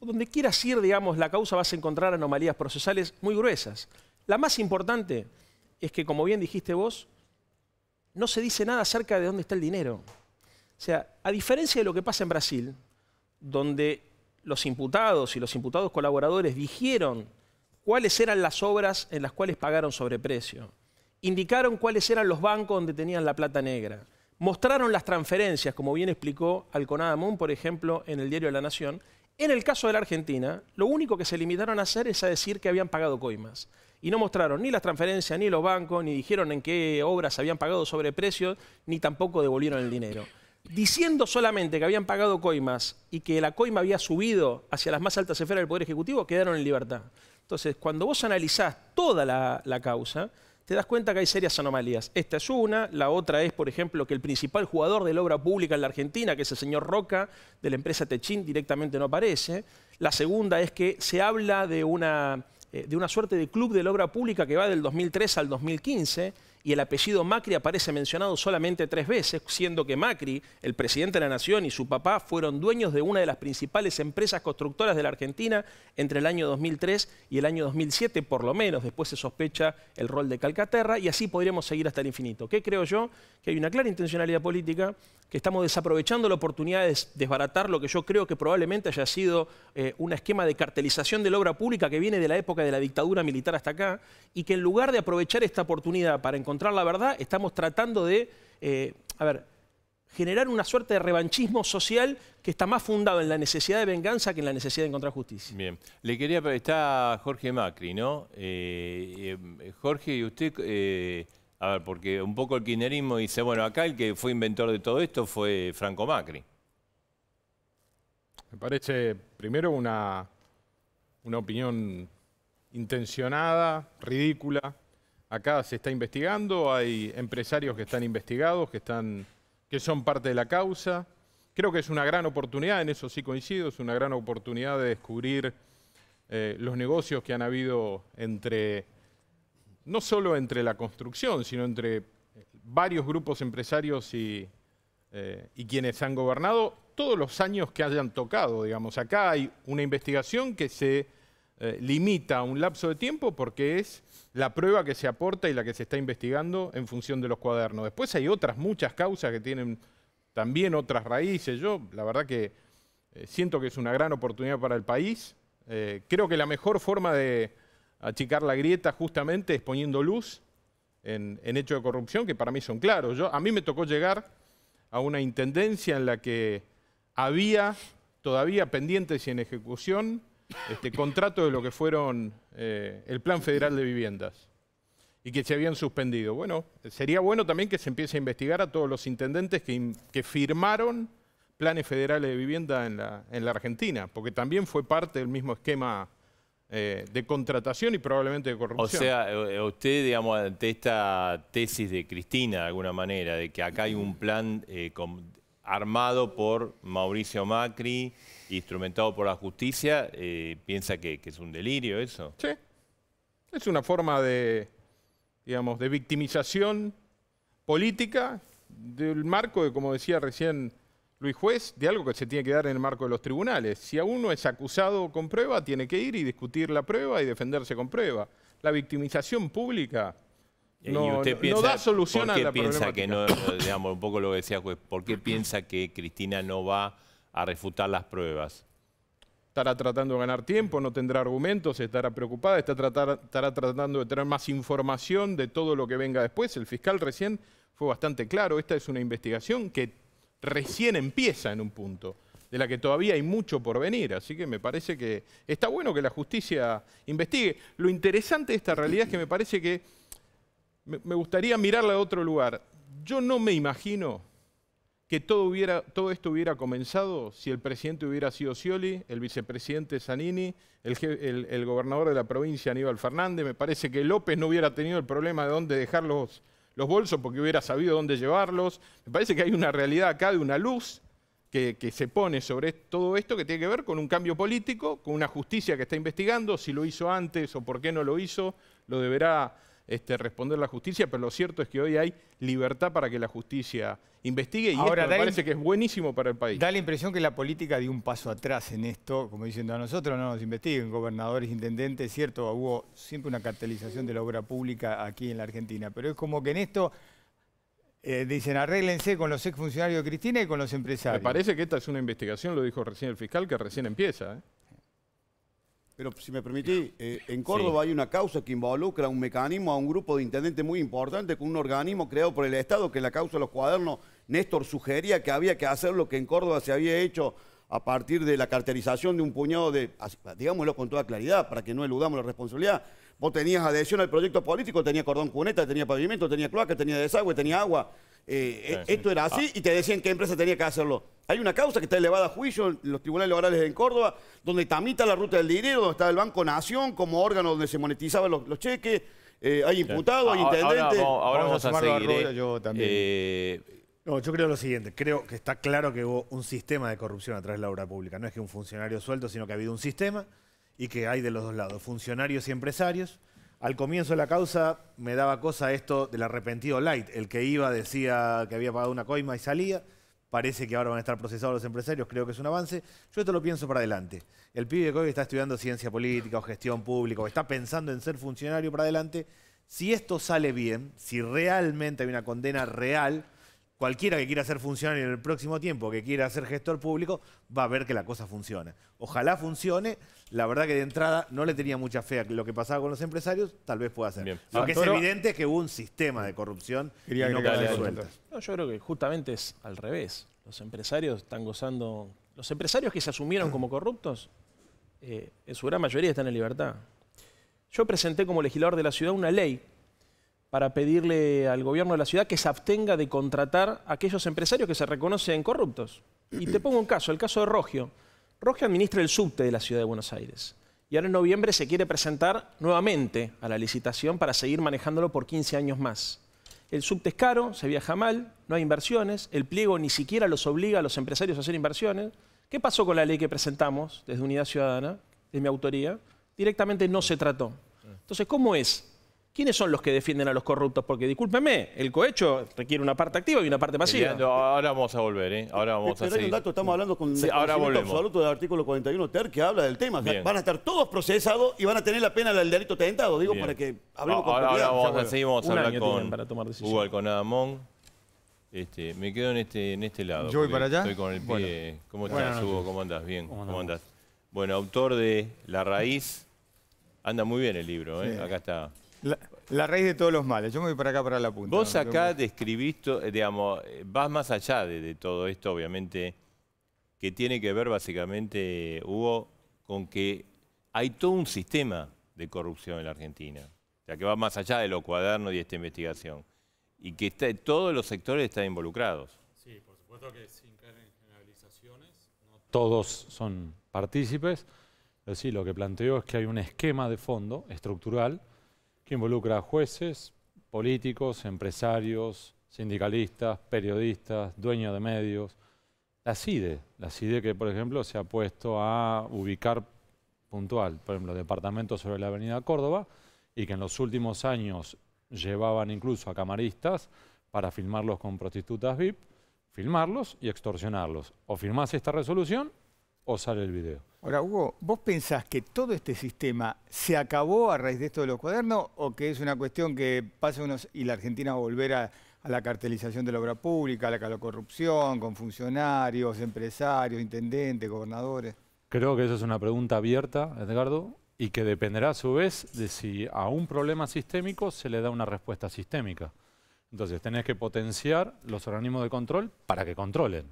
donde quieras ir, digamos, la causa vas a encontrar anomalías procesales muy gruesas. La más importante es que, como bien dijiste vos, no se dice nada acerca de dónde está el dinero. O sea, a diferencia de lo que pasa en Brasil, donde los imputados y los imputados colaboradores dijeron cuáles eran las obras en las cuales pagaron sobreprecio, indicaron cuáles eran los bancos donde tenían la plata negra, mostraron las transferencias, como bien explicó Moon, por ejemplo, en el diario La Nación. En el caso de la Argentina, lo único que se limitaron a hacer es a decir que habían pagado coimas y no mostraron ni las transferencias, ni los bancos, ni dijeron en qué obras habían pagado sobre precios, ni tampoco devolvieron el dinero. Diciendo solamente que habían pagado coimas y que la coima había subido hacia las más altas esferas del Poder Ejecutivo, quedaron en libertad. Entonces, cuando vos analizás toda la, la causa, te das cuenta que hay serias anomalías. Esta es una, la otra es, por ejemplo, que el principal jugador de la obra pública en la Argentina, que es el señor Roca, de la empresa Techín, directamente no aparece. La segunda es que se habla de una eh, de una suerte de club de la obra pública que va del 2003 al 2015 y el apellido Macri aparece mencionado solamente tres veces, siendo que Macri, el presidente de la Nación y su papá fueron dueños de una de las principales empresas constructoras de la Argentina entre el año 2003 y el año 2007, por lo menos. Después se sospecha el rol de Calcaterra y así podríamos seguir hasta el infinito. ¿Qué creo yo? Que hay una clara intencionalidad política, que estamos desaprovechando la oportunidad de desbaratar lo que yo creo que probablemente haya sido eh, un esquema de cartelización de la obra pública que viene de la época de la dictadura militar hasta acá, y que en lugar de aprovechar esta oportunidad para encontrar la verdad, estamos tratando de, eh, a ver, generar una suerte de revanchismo social que está más fundado en la necesidad de venganza que en la necesidad de encontrar justicia. Bien, le quería, preguntar a Jorge Macri, ¿no? Eh, Jorge, ¿y usted a ver, porque un poco el kirchnerismo dice, bueno, acá el que fue inventor de todo esto fue Franco Macri. Me parece, primero, una, una opinión intencionada, ridícula. Acá se está investigando, hay empresarios que están investigados, que, están, que son parte de la causa. Creo que es una gran oportunidad, en eso sí coincido, es una gran oportunidad de descubrir eh, los negocios que han habido entre no solo entre la construcción, sino entre eh, varios grupos empresarios eh, y, quienes han gobernado todos los años que hayan tocado, digamos. Acá hay una investigación que se eh, limita a un lapso de tiempo porque es la prueba que se aporta y la que se está investigando en función de los cuadernos. Después hay otras muchas causas que tienen también otras raíces. Yo, la verdad que siento que es una gran oportunidad para el país. creo que la mejor forma de achicar la grieta justamente exponiendo luz en, hechos de corrupción que para mí son claros. Yo, a mí me tocó llegar a una intendencia en la que había todavía pendientes y en ejecución este, contratos de lo que fueron eh, el Plan Federal de Viviendas y que se habían suspendido. Bueno, sería bueno también que se empiece a investigar a todos los intendentes que, firmaron planes federales de vivienda en la, en la Argentina, porque también fue parte del mismo esquema eh, de contratación y probablemente de corrupción. O sea, eh, eh, usted, digamos, ante esta tesis de Cristina, de alguna manera, de que acá hay un plan armado por Mauricio Macri, instrumentado por la justicia, ¿piensa que, que, es un delirio eso? Sí. Es una forma de, digamos, de victimización política del marco de, como decía recién Luis Juez, de algo que se tiene que dar en el marco de los tribunales. Si a uno es acusado con prueba, tiene que ir y discutir la prueba y defenderse con prueba. La victimización pública no, da solución a la piensa que no, un poco lo que decía juez, ¿por qué piensa que Cristina no va a refutar las pruebas? Estará tratando de ganar tiempo, no tendrá argumentos, estará preocupada, estará tratando de tener más información de todo lo que venga después. El fiscal recién fue bastante claro, esta es una investigación que recién empieza en un punto, de la que todavía hay mucho por venir. Así que me parece que está bueno que la justicia investigue. Lo interesante de esta realidad es que me parece que me gustaría mirarla de otro lugar. Yo no me imagino que todo, hubiera, todo esto hubiera comenzado si el presidente hubiera sido Scioli, el vicepresidente Zanini, el, el, gobernador de la provincia Aníbal Fernández. Me parece que López no hubiera tenido el problema de dónde dejarlos los bolsos porque hubiera sabido dónde llevarlos. Me parece que hay una realidad acá de una luz que, se pone sobre todo esto que tiene que ver con un cambio político, con una justicia que está investigando, si lo hizo antes o por qué no lo hizo, lo deberá este, responder la justicia, pero lo cierto es que hoy hay libertad para que la justicia investigue y Ahora, me parece que es buenísimo para el país. Da la impresión que la política dio un paso atrás en esto, como diciendo a nosotros no nos investiguen, gobernadores, intendentes, cierto, hubo siempre una cartelización de la obra pública aquí en la Argentina, pero es como que en esto... Eh, dicen, arréglense con los exfuncionarios de Cristina y con los empresarios. Me parece que esta es una investigación, lo dijo recién el fiscal, que recién empieza. ¿eh? Pero si me permitís, eh, en Córdoba hay una causa que involucra un mecanismo a un grupo de intendentes muy importante, con un organismo creado por el Estado, que en la causa de los cuadernos, Néstor sugería que había que hacer lo que en Córdoba se había hecho a partir de la carterización de un puñado de, digámoslo con toda claridad, para que no eludamos la responsabilidad. Vos tenías adhesión al proyecto político, tenía cordón cuneta, tenía pavimento, tenía cloaca, tenía desagüe, tenía agua. Eh, eh, esto era así ah. y te decían qué empresa tenía que hacerlo. Hay una causa que está elevada a juicio en los tribunales laborales en Córdoba, donde tamita la ruta del dinero, donde está el Banco Nación como órgano donde se monetizaban los, cheques. Eh, hay imputados, hay ah, intendentes. Ahora, a, seguir. No, yo creo lo siguiente, creo que está claro que hubo un sistema de corrupción a través de la obra pública, no es que un funcionario suelto, sino que ha habido un sistema y que hay de los dos lados, funcionarios y empresarios, al comienzo de la causa me daba cosa esto del arrepentido light. El que iba decía que había pagado una coima y salía. Parece que ahora van a estar procesados los empresarios, creo que es un avance. Yo esto lo pienso para adelante. El pibe que hoy está estudiando ciencia política o gestión pública o está pensando en ser funcionario para adelante, si esto sale bien, si realmente hay una condena real, cualquiera que quiera ser funcionario en el próximo tiempo, que quiera ser gestor público, va a ver que la cosa funciona. Ojalá funcione, la verdad que de entrada no le tenía mucha fe a lo que pasaba con los empresarios, tal vez pueda ser. Lo que es evidente es que hubo un sistema de corrupción y no que sueltas. No, yo creo que justamente es al revés. Los empresarios están gozando... Los empresarios que se asumieron como corruptos, eh, en su gran mayoría están en libertad. Yo presenté como legislador de la ciudad una ley para pedirle al gobierno de la ciudad que se abstenga de contratar a aquellos empresarios que se reconocen corruptos. Y te pongo un caso, el caso de Rogio. Roger administra el subte de la ciudad de Buenos Aires. Y ahora en noviembre se quiere presentar nuevamente a la licitación para seguir manejándolo por 15 años más. El subte es caro, se viaja mal, no hay inversiones, el pliego ni siquiera los obliga a los empresarios a hacer inversiones. ¿Qué pasó con la ley que presentamos desde Unidad Ciudadana, de mi autoría? Directamente no se trató. Entonces, ¿cómo es ¿Quiénes son los que defienden a los corruptos? Porque discúlpeme, el cohecho requiere una parte activa y una parte pasiva. ahora vamos a volver, ¿eh? Ahora vamos a seguir. un dato, estamos hablando con ahora absoluto del artículo 41 TER que habla del tema. van a estar todos procesados y van a tener la pena del delito tentado, digo, para que hablemos ahora, con Ahora vamos a seguir, vamos a hablar con Hugo Este, me quedo en este, en este lado. Yo voy para allá. Estoy con el pie. ¿Cómo estás, Hugo? ¿Cómo andás? Bien. ¿Cómo, andás? Bueno, autor de La Raíz. Anda muy bien el libro, ¿eh? Acá está. La, raíz de todos los males. Yo me voy para acá, para la punta. Vos acá describiste, eh, digamos, eh, vas más allá de, todo esto, obviamente, que tiene que ver básicamente, Hugo, con que hay todo un sistema de corrupción en la Argentina. O sea, que va más allá de lo cuaderno y esta investigación. Y que está, todos los sectores están involucrados. Sí, por supuesto que sin caer en generalizaciones. No... Todos son partícipes. Es decir, lo que planteo es que hay un esquema de fondo estructural que involucra a jueces, políticos, empresarios, sindicalistas, periodistas, dueños de medios, la CIDE, la CIDE que por ejemplo se ha puesto a ubicar puntual, por ejemplo, departamentos sobre la avenida Córdoba y que en los últimos años llevaban incluso a camaristas para filmarlos con prostitutas VIP, filmarlos y extorsionarlos. O firmás esta resolución o sale el video. Ahora, Hugo, ¿vos pensás que todo este sistema se acabó a raíz de esto de los cuadernos o que es una cuestión que pasa unos y la Argentina va a volver a, la cartelización de la obra pública, a la, a corrupción con funcionarios, empresarios, intendentes, gobernadores? Creo que eso es una pregunta abierta, Edgardo, y que dependerá a su vez de si a un problema sistémico se le da una respuesta sistémica. Entonces, tenés que potenciar los organismos de control para que controlen.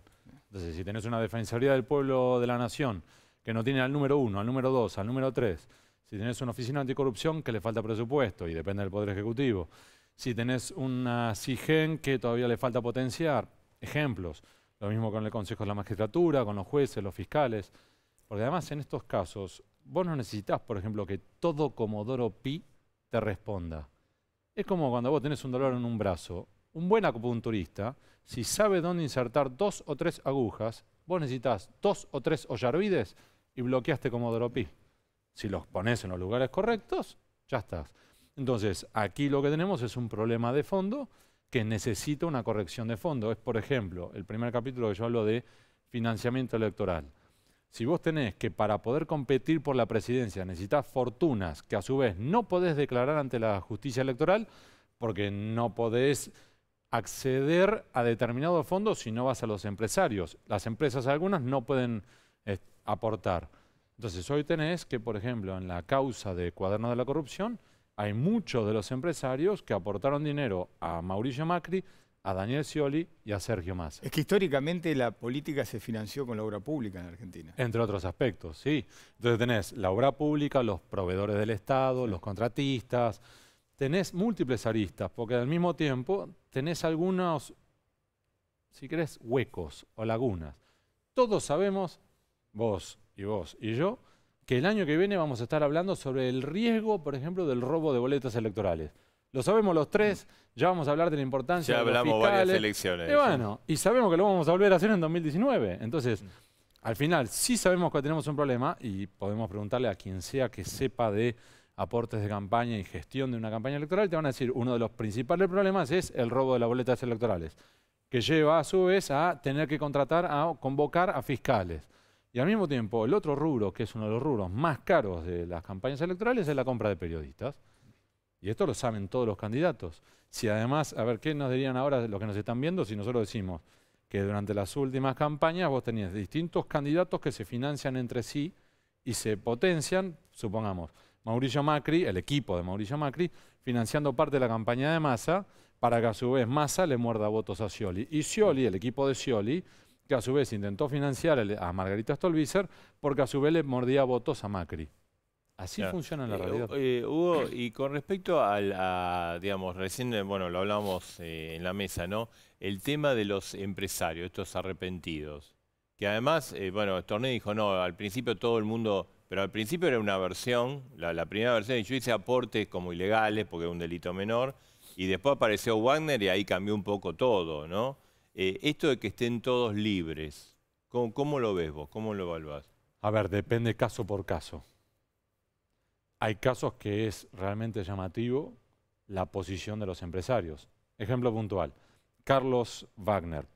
Entonces, si tenés una Defensoría del Pueblo de la Nación que no tiene al número uno, al número dos, al número tres. Si tenés una oficina anticorrupción que le falta presupuesto y depende del Poder Ejecutivo. Si tenés una CIGEN que todavía le falta potenciar. Ejemplos. Lo mismo con el Consejo de la Magistratura, con los jueces, los fiscales. Porque además en estos casos vos no necesitas, por ejemplo, que todo Comodoro Pi te responda. Es como cuando vos tenés un dolor en un brazo. Un buen acupunturista, si sabe dónde insertar dos o tres agujas, vos necesitas dos o tres ollarvides y bloqueaste como Dropi. Si los pones en los lugares correctos, ya estás. Entonces, aquí lo que tenemos es un problema de fondo que necesita una corrección de fondo. Es, por ejemplo, el primer capítulo que yo hablo de financiamiento electoral. Si vos tenés que para poder competir por la presidencia necesitas fortunas que a su vez no podés declarar ante la justicia electoral porque no podés acceder a determinados fondos si no vas a los empresarios. Las empresas algunas no pueden aportar. Entonces, hoy tenés que, por ejemplo, en la causa de Cuaderno de la Corrupción, hay muchos de los empresarios que aportaron dinero a Mauricio Macri, a Daniel Scioli y a Sergio Massa. Es que históricamente la política se financió con la obra pública en Argentina. Entre otros aspectos, sí. Entonces tenés la obra pública, los proveedores del Estado, los contratistas, tenés múltiples aristas, porque al mismo tiempo tenés algunos, si querés, huecos o lagunas. Todos sabemos vos y vos y yo, que el año que viene vamos a estar hablando sobre el riesgo, por ejemplo, del robo de boletas electorales. Lo sabemos los tres, ya vamos a hablar de la importancia de los hablamos fiscales. varias elecciones. Y bueno, y sabemos que lo vamos a volver a hacer en 2019. Entonces, al final, sí sabemos que tenemos un problema y podemos preguntarle a quien sea que sepa de aportes de campaña y gestión de una campaña electoral, te van a decir, uno de los principales problemas es el robo de las boletas electorales, que lleva a su vez a tener que contratar, a convocar a fiscales y al mismo tiempo, el otro rubro, que es uno de los rubros más caros de las campañas electorales, es la compra de periodistas. Y esto lo saben todos los candidatos. Si además, a ver, ¿qué nos dirían ahora los que nos están viendo si nosotros decimos que durante las últimas campañas vos tenías distintos candidatos que se financian entre sí y se potencian, supongamos, Mauricio Macri, el equipo de Mauricio Macri, financiando parte de la campaña de Massa para que a su vez Massa le muerda votos a Scioli. Y Scioli, el equipo de Scioli, que a su vez intentó financiar a Margarita Stolbizer porque a su vez le mordía votos a Macri. Así funciona la eh, realidad. Eh, Hugo, y con respecto a, digamos, recién, bueno, lo hablábamos eh, en la mesa, ¿no? El tema de los empresarios, estos arrepentidos. Que además, bueno, Torné dijo, no, al principio todo el mundo, pero al principio era una versión, la, la primera versión, y yo hice aportes como ilegales porque es un delito menor, y después apareció Wagner y ahí cambió un poco todo, ¿no? Eh, esto de que estén todos libres, ¿cómo, lo ves vos? ¿Cómo lo evaluás? A ver, depende caso por caso. Hay casos que es realmente llamativo la posición de los empresarios. Ejemplo puntual, Carlos Wagner,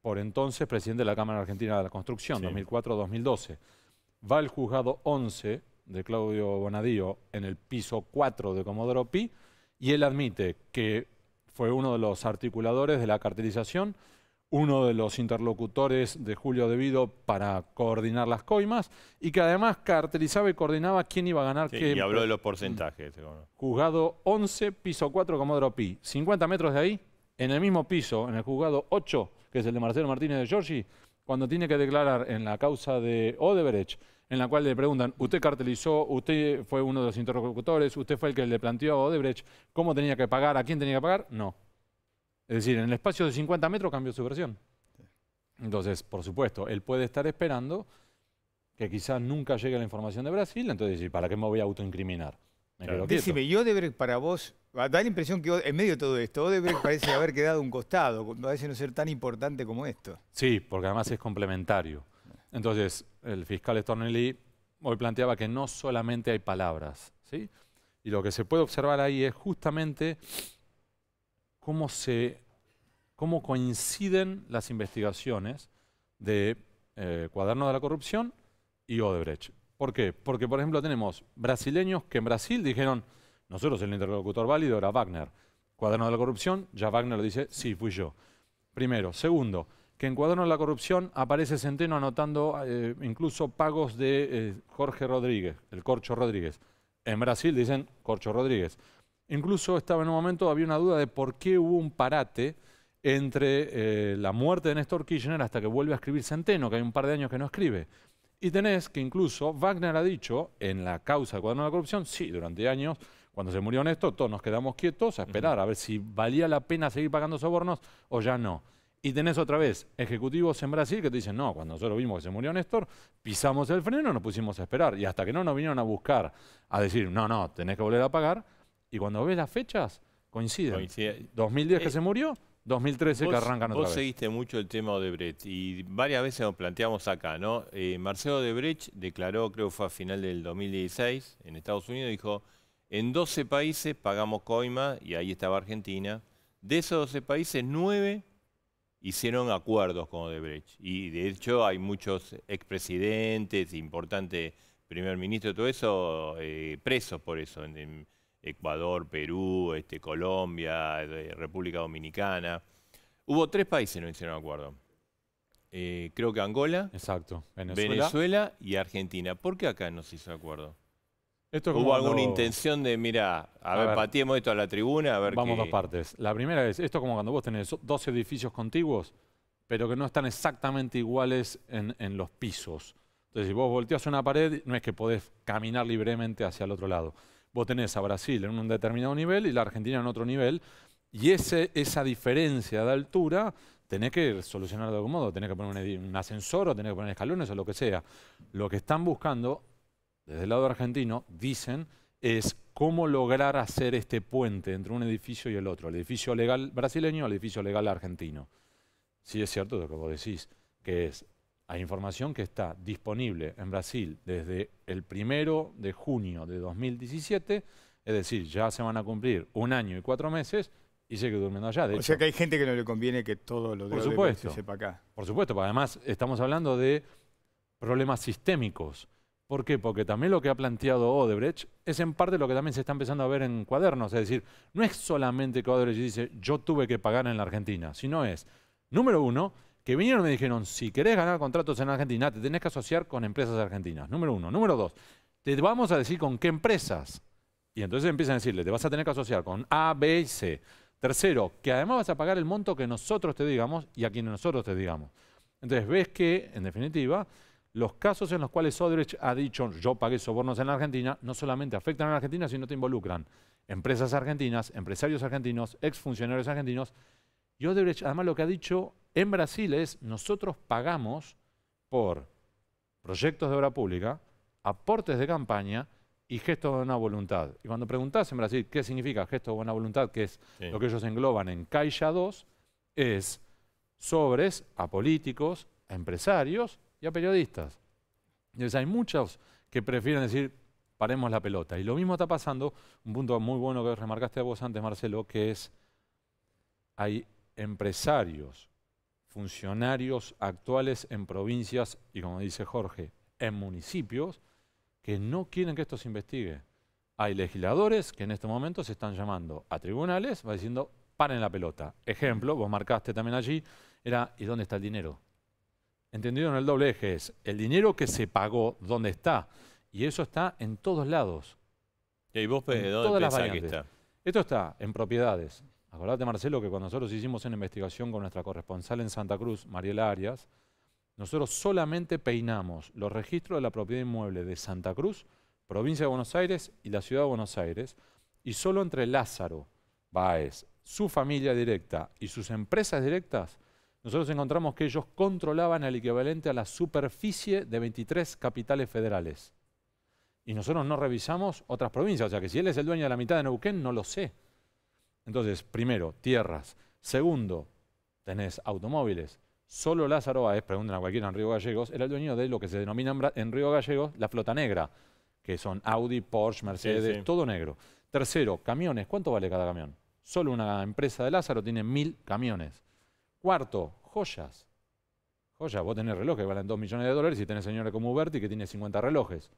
por entonces presidente de la Cámara Argentina de la Construcción, 2004-2012. Va al juzgado 11 de Claudio Bonadío en el piso 4 de Comodoro Pi y él admite que fue uno de los articuladores de la cartelización, uno de los interlocutores de Julio Devido para coordinar las coimas y que además cartelizaba y coordinaba quién iba a ganar qué. Y habló de los porcentajes. Mm. Juzgado 11, piso 4, Comodoro Pi. 50 metros de ahí, en el mismo piso, en el juzgado 8, que es el de Marcelo Martínez de Giorgi, cuando tiene que declarar en la causa de Odebrecht en la cual le preguntan, usted cartelizó, usted fue uno de los interlocutores, usted fue el que le planteó a Odebrecht cómo tenía que pagar, a quién tenía que pagar, no. Es decir, en el espacio de 50 metros cambió su versión. Entonces, por supuesto, él puede estar esperando que quizás nunca llegue la información de Brasil, entonces ¿para qué me voy a autoincriminar? Decime, y Odebrecht para vos, ah, da la impresión que en medio de todo esto, Odebrecht parece haber quedado un costado, parece no ser tan importante como esto. Sí, porque además es complementario. Entonces, el fiscal Stornelli hoy planteaba que no solamente hay palabras, ¿sí? Y lo que se puede observar ahí es justamente cómo, coinciden las investigaciones de eh, Cuaderno de la Corrupción y Odebrecht. ¿Por qué? Porque, por ejemplo, tenemos brasileños que en Brasil dijeron, nosotros el interlocutor válido era Wagner. Cuaderno de la Corrupción, ya Wagner lo dice, sí, fui yo. Primero. Segundo, que de la corrupción, aparece Centeno anotando eh, incluso pagos de eh, Jorge Rodríguez, el Corcho Rodríguez. En Brasil dicen Corcho Rodríguez. Incluso estaba en un momento, había una duda de por qué hubo un parate entre eh, la muerte de Néstor Kirchner hasta que vuelve a escribir Centeno, que hay un par de años que no escribe. Y tenés que incluso Wagner ha dicho, en la causa de cuaderno de la corrupción, sí, durante años, cuando se murió Néstor, todos nos quedamos quietos a esperar, a ver si valía la pena seguir pagando sobornos o ya no. Y tenés otra vez ejecutivos en Brasil que te dicen, no, cuando nosotros vimos que se murió Néstor, pisamos el freno, nos pusimos a esperar. Y hasta que no nos vinieron a buscar, a decir, no, no, tenés que volver a pagar. Y cuando ves las fechas, coinciden. 2010 que eh, se murió, 2013 que arrancan otra vez. Vos seguiste mucho el tema de Brecht y varias veces nos planteamos acá, ¿no? Eh, Marcelo Odebrecht declaró, creo que fue a final del 2016, en Estados Unidos, dijo, en 12 países pagamos coima, y ahí estaba Argentina. De esos 12 países, 9 hicieron acuerdos con Odebrecht. Y de hecho hay muchos expresidentes, importantes primer ministro, todo eso, eh, presos por eso, en, Ecuador, Perú, este, Colombia, República Dominicana. Hubo tres países que no hicieron acuerdo. Eh, creo que Angola, Exacto. Venezuela. Venezuela y Argentina. ¿Por qué acá no se hizo acuerdo? ¿Hubo alguna intención de, mira, a, ver, patiemos esto a la tribuna? A ver Vamos dos partes. La primera es, esto es como cuando vos tenés dos edificios contiguos, pero que no están exactamente iguales en, los pisos. Entonces, si vos volteás una pared, no es que podés caminar libremente hacia el otro lado. Vos tenés a Brasil en un determinado nivel y la Argentina en otro nivel, y ese, esa diferencia de altura tenés que solucionar de algún modo, tenés que poner un ascensor o tenés que poner escalones o lo que sea. Lo que están buscando desde el lado argentino, dicen es cómo lograr hacer este puente entre un edificio y el otro, el edificio legal brasileño el edificio legal argentino. Si es cierto lo que vos decís, que es, hay información que está disponible en Brasil desde el primero de junio de 2017, es decir, ya se van a cumplir un año y cuatro meses y sigue durmiendo allá. o sea que hay gente que no le conviene que todo lo de Por supuesto. sepa acá. Por supuesto, además estamos hablando de problemas sistémicos. ¿Por qué? Porque también lo que ha planteado Odebrecht es en parte lo que también se está empezando a ver en cuadernos. Es decir, no es solamente que Odebrecht dice yo tuve que pagar en la Argentina, sino es, número uno, que vinieron y me dijeron, si querés ganar contratos en Argentina, te tenés que asociar con empresas argentinas. Número uno. Número dos, te vamos a decir con qué empresas. Y entonces empiezan a decirle, te vas a tener que asociar con A, B y C. Tercero, que además vas a pagar el monto que nosotros te digamos y a quienes nosotros te digamos. Entonces ves que, en definitiva, los casos en los cuales Odebrecht ha dicho yo pagué sobornos en la Argentina, no solamente afectan a la Argentina, sino te involucran empresas argentinas, empresarios argentinos, exfuncionarios argentinos. Y Odebrecht, además, lo que ha dicho en Brasil es nosotros pagamos por proyectos de obra pública, aportes de campaña y gestos de buena voluntad. Y cuando preguntás en Brasil qué significa gesto de buena voluntad, que es lo que ellos engloban en Caixa 2, es sobres a políticos, a empresarios y a periodistas. Entonces hay muchos que prefieren decir, paremos la pelota. Y lo mismo está pasando, un punto muy bueno que remarcaste a vos antes, Marcelo, que es, hay empresarios, funcionarios actuales en provincias y, como dice Jorge, en municipios, que no quieren que esto se investigue. Hay legisladores que en este momento se están llamando a tribunales, va diciendo, paren la pelota. Ejemplo, vos marcaste también allí, era, ¿y dónde está el dinero? entendido en el doble eje, es el dinero que se pagó, ¿dónde está? Y eso está en todos lados. ¿Y vos Pedro, dónde Que está? Esto está en propiedades. Acordate, Marcelo, que cuando nosotros hicimos una investigación con nuestra corresponsal en Santa Cruz, Mariela Arias, nosotros solamente peinamos los registros de la propiedad inmueble de Santa Cruz, provincia de Buenos Aires y la ciudad de Buenos Aires, y solo entre Lázaro Baez, su familia directa y sus empresas directas, nosotros encontramos que ellos controlaban el equivalente a la superficie de 23 capitales federales. Y nosotros no revisamos otras provincias, o sea que si él es el dueño de la mitad de Neuquén, no lo sé. Entonces, primero, tierras. Segundo, tenés automóviles. Solo Lázaro es pregunten a cualquiera en Río Gallegos, era el dueño de lo que se denomina en Río Gallegos la flota negra, que son Audi, Porsche, Mercedes, todo negro. Tercero, camiones. ¿Cuánto vale cada camión? Solo una empresa de Lázaro tiene mil camiones. Cuarto, joyas. Joyas, vos tenés relojes que valen 2 millones de dólares y tenés señores como Uberti que tiene 50 relojes.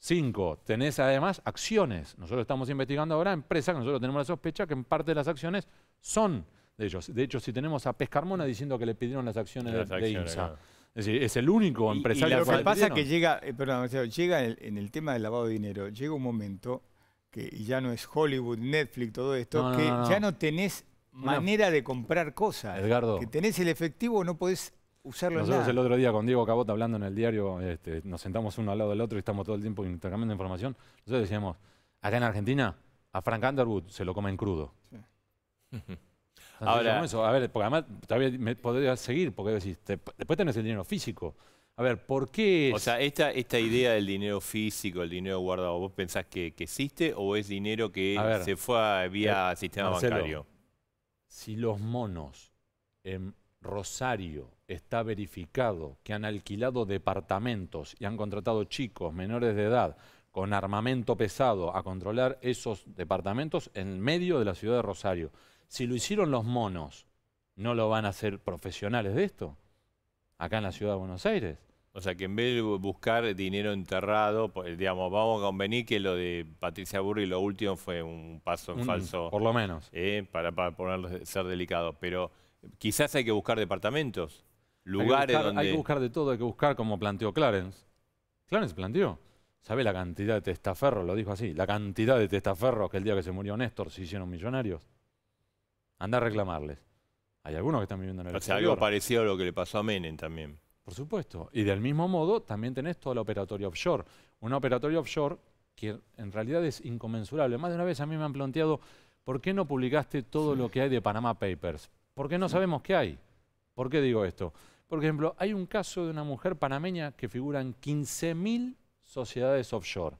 Cinco, tenés además acciones. Nosotros estamos investigando ahora empresas que nosotros tenemos la sospecha que en parte de las acciones son de ellos. De hecho, si tenemos a Pescarmona diciendo que le pidieron las acciones, de, IMSA. Es decir, es el único empresario. lo que pasa es que llega, eh, perdón, llega en el, tema del lavado de dinero, llega un momento que ya no es Hollywood, Netflix, todo esto, que ya no tenés manera de comprar cosas. Edgardo. Que tenés el efectivo, no podés usarlo Nosotros el otro día con Diego Cabota hablando en el diario, este, nos sentamos uno al lado del otro y estamos todo el tiempo intercambiando información. Nosotros decíamos, acá en Argentina, a Frank Underwood se lo comen crudo. Ahora, eso, a ver, porque además todavía me podría seguir, porque decís, después tenés el dinero físico. A ver, ¿por qué? O sea, esta, idea del dinero físico, el dinero guardado, ¿vos pensás que, existe o es dinero que se fue a, vía eh, sistema bancario? si los monos en Rosario está verificado que han alquilado departamentos y han contratado chicos menores de edad con armamento pesado a controlar esos departamentos en medio de la ciudad de Rosario. Si lo hicieron los monos, ¿no lo van a hacer profesionales de esto? Acá en la ciudad de Buenos Aires. O sea, que en vez de buscar dinero enterrado, pues, digamos, vamos a convenir que lo de Patricia Burri, lo último fue un paso en falso. Por lo menos. Eh, para, ser delicado. Pero quizás hay que buscar departamentos, lugares donde... Hay que buscar de todo, hay que buscar como planteó Clarence. Clarence planteó. ¿Sabe la cantidad de testaferros? Lo dijo así. La cantidad de testaferros que el día que se murió Néstor se hicieron millonarios. Anda a reclamarles. Hay algunos que están viviendo en el O sea, algo parecido a lo que le pasó a Menem también. Por supuesto. Y del mismo modo también tenés toda la operatoria offshore. Una operatoria offshore que en realidad es inconmensurable. Más de una vez a mí me han planteado, ¿por qué no publicaste todo lo que hay de Panama Papers? ¿Por qué no sabemos qué hay? ¿Por qué digo esto? Por ejemplo, hay un caso de una mujer panameña que figura en 15.000 sociedades offshore.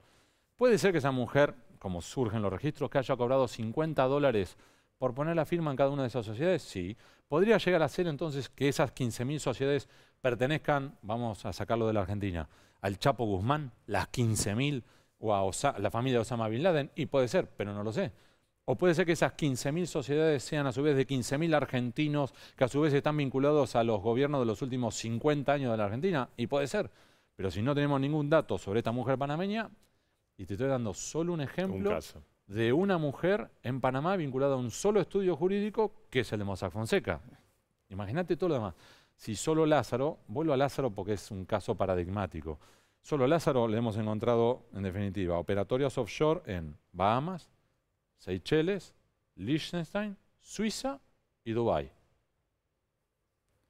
Puede ser que esa mujer, como surgen los registros, que haya cobrado 50 dólares por poner la firma en cada una de esas sociedades, sí. Podría llegar a ser entonces que esas 15.000 sociedades pertenezcan, vamos a sacarlo de la Argentina, al Chapo Guzmán, las 15.000, o a la familia Osama Bin Laden, y puede ser, pero no lo sé. O puede ser que esas 15.000 sociedades sean a su vez de 15.000 argentinos que a su vez están vinculados a los gobiernos de los últimos 50 años de la Argentina, y puede ser. Pero si no tenemos ningún dato sobre esta mujer panameña, y te estoy dando solo un ejemplo de una mujer en Panamá vinculada a un solo estudio jurídico, que es el de Mossack Fonseca. Imagínate todo lo demás si solo Lázaro, vuelvo a Lázaro porque es un caso paradigmático, solo Lázaro le hemos encontrado, en definitiva, operatorias offshore en Bahamas, Seychelles, Liechtenstein, Suiza y Dubái.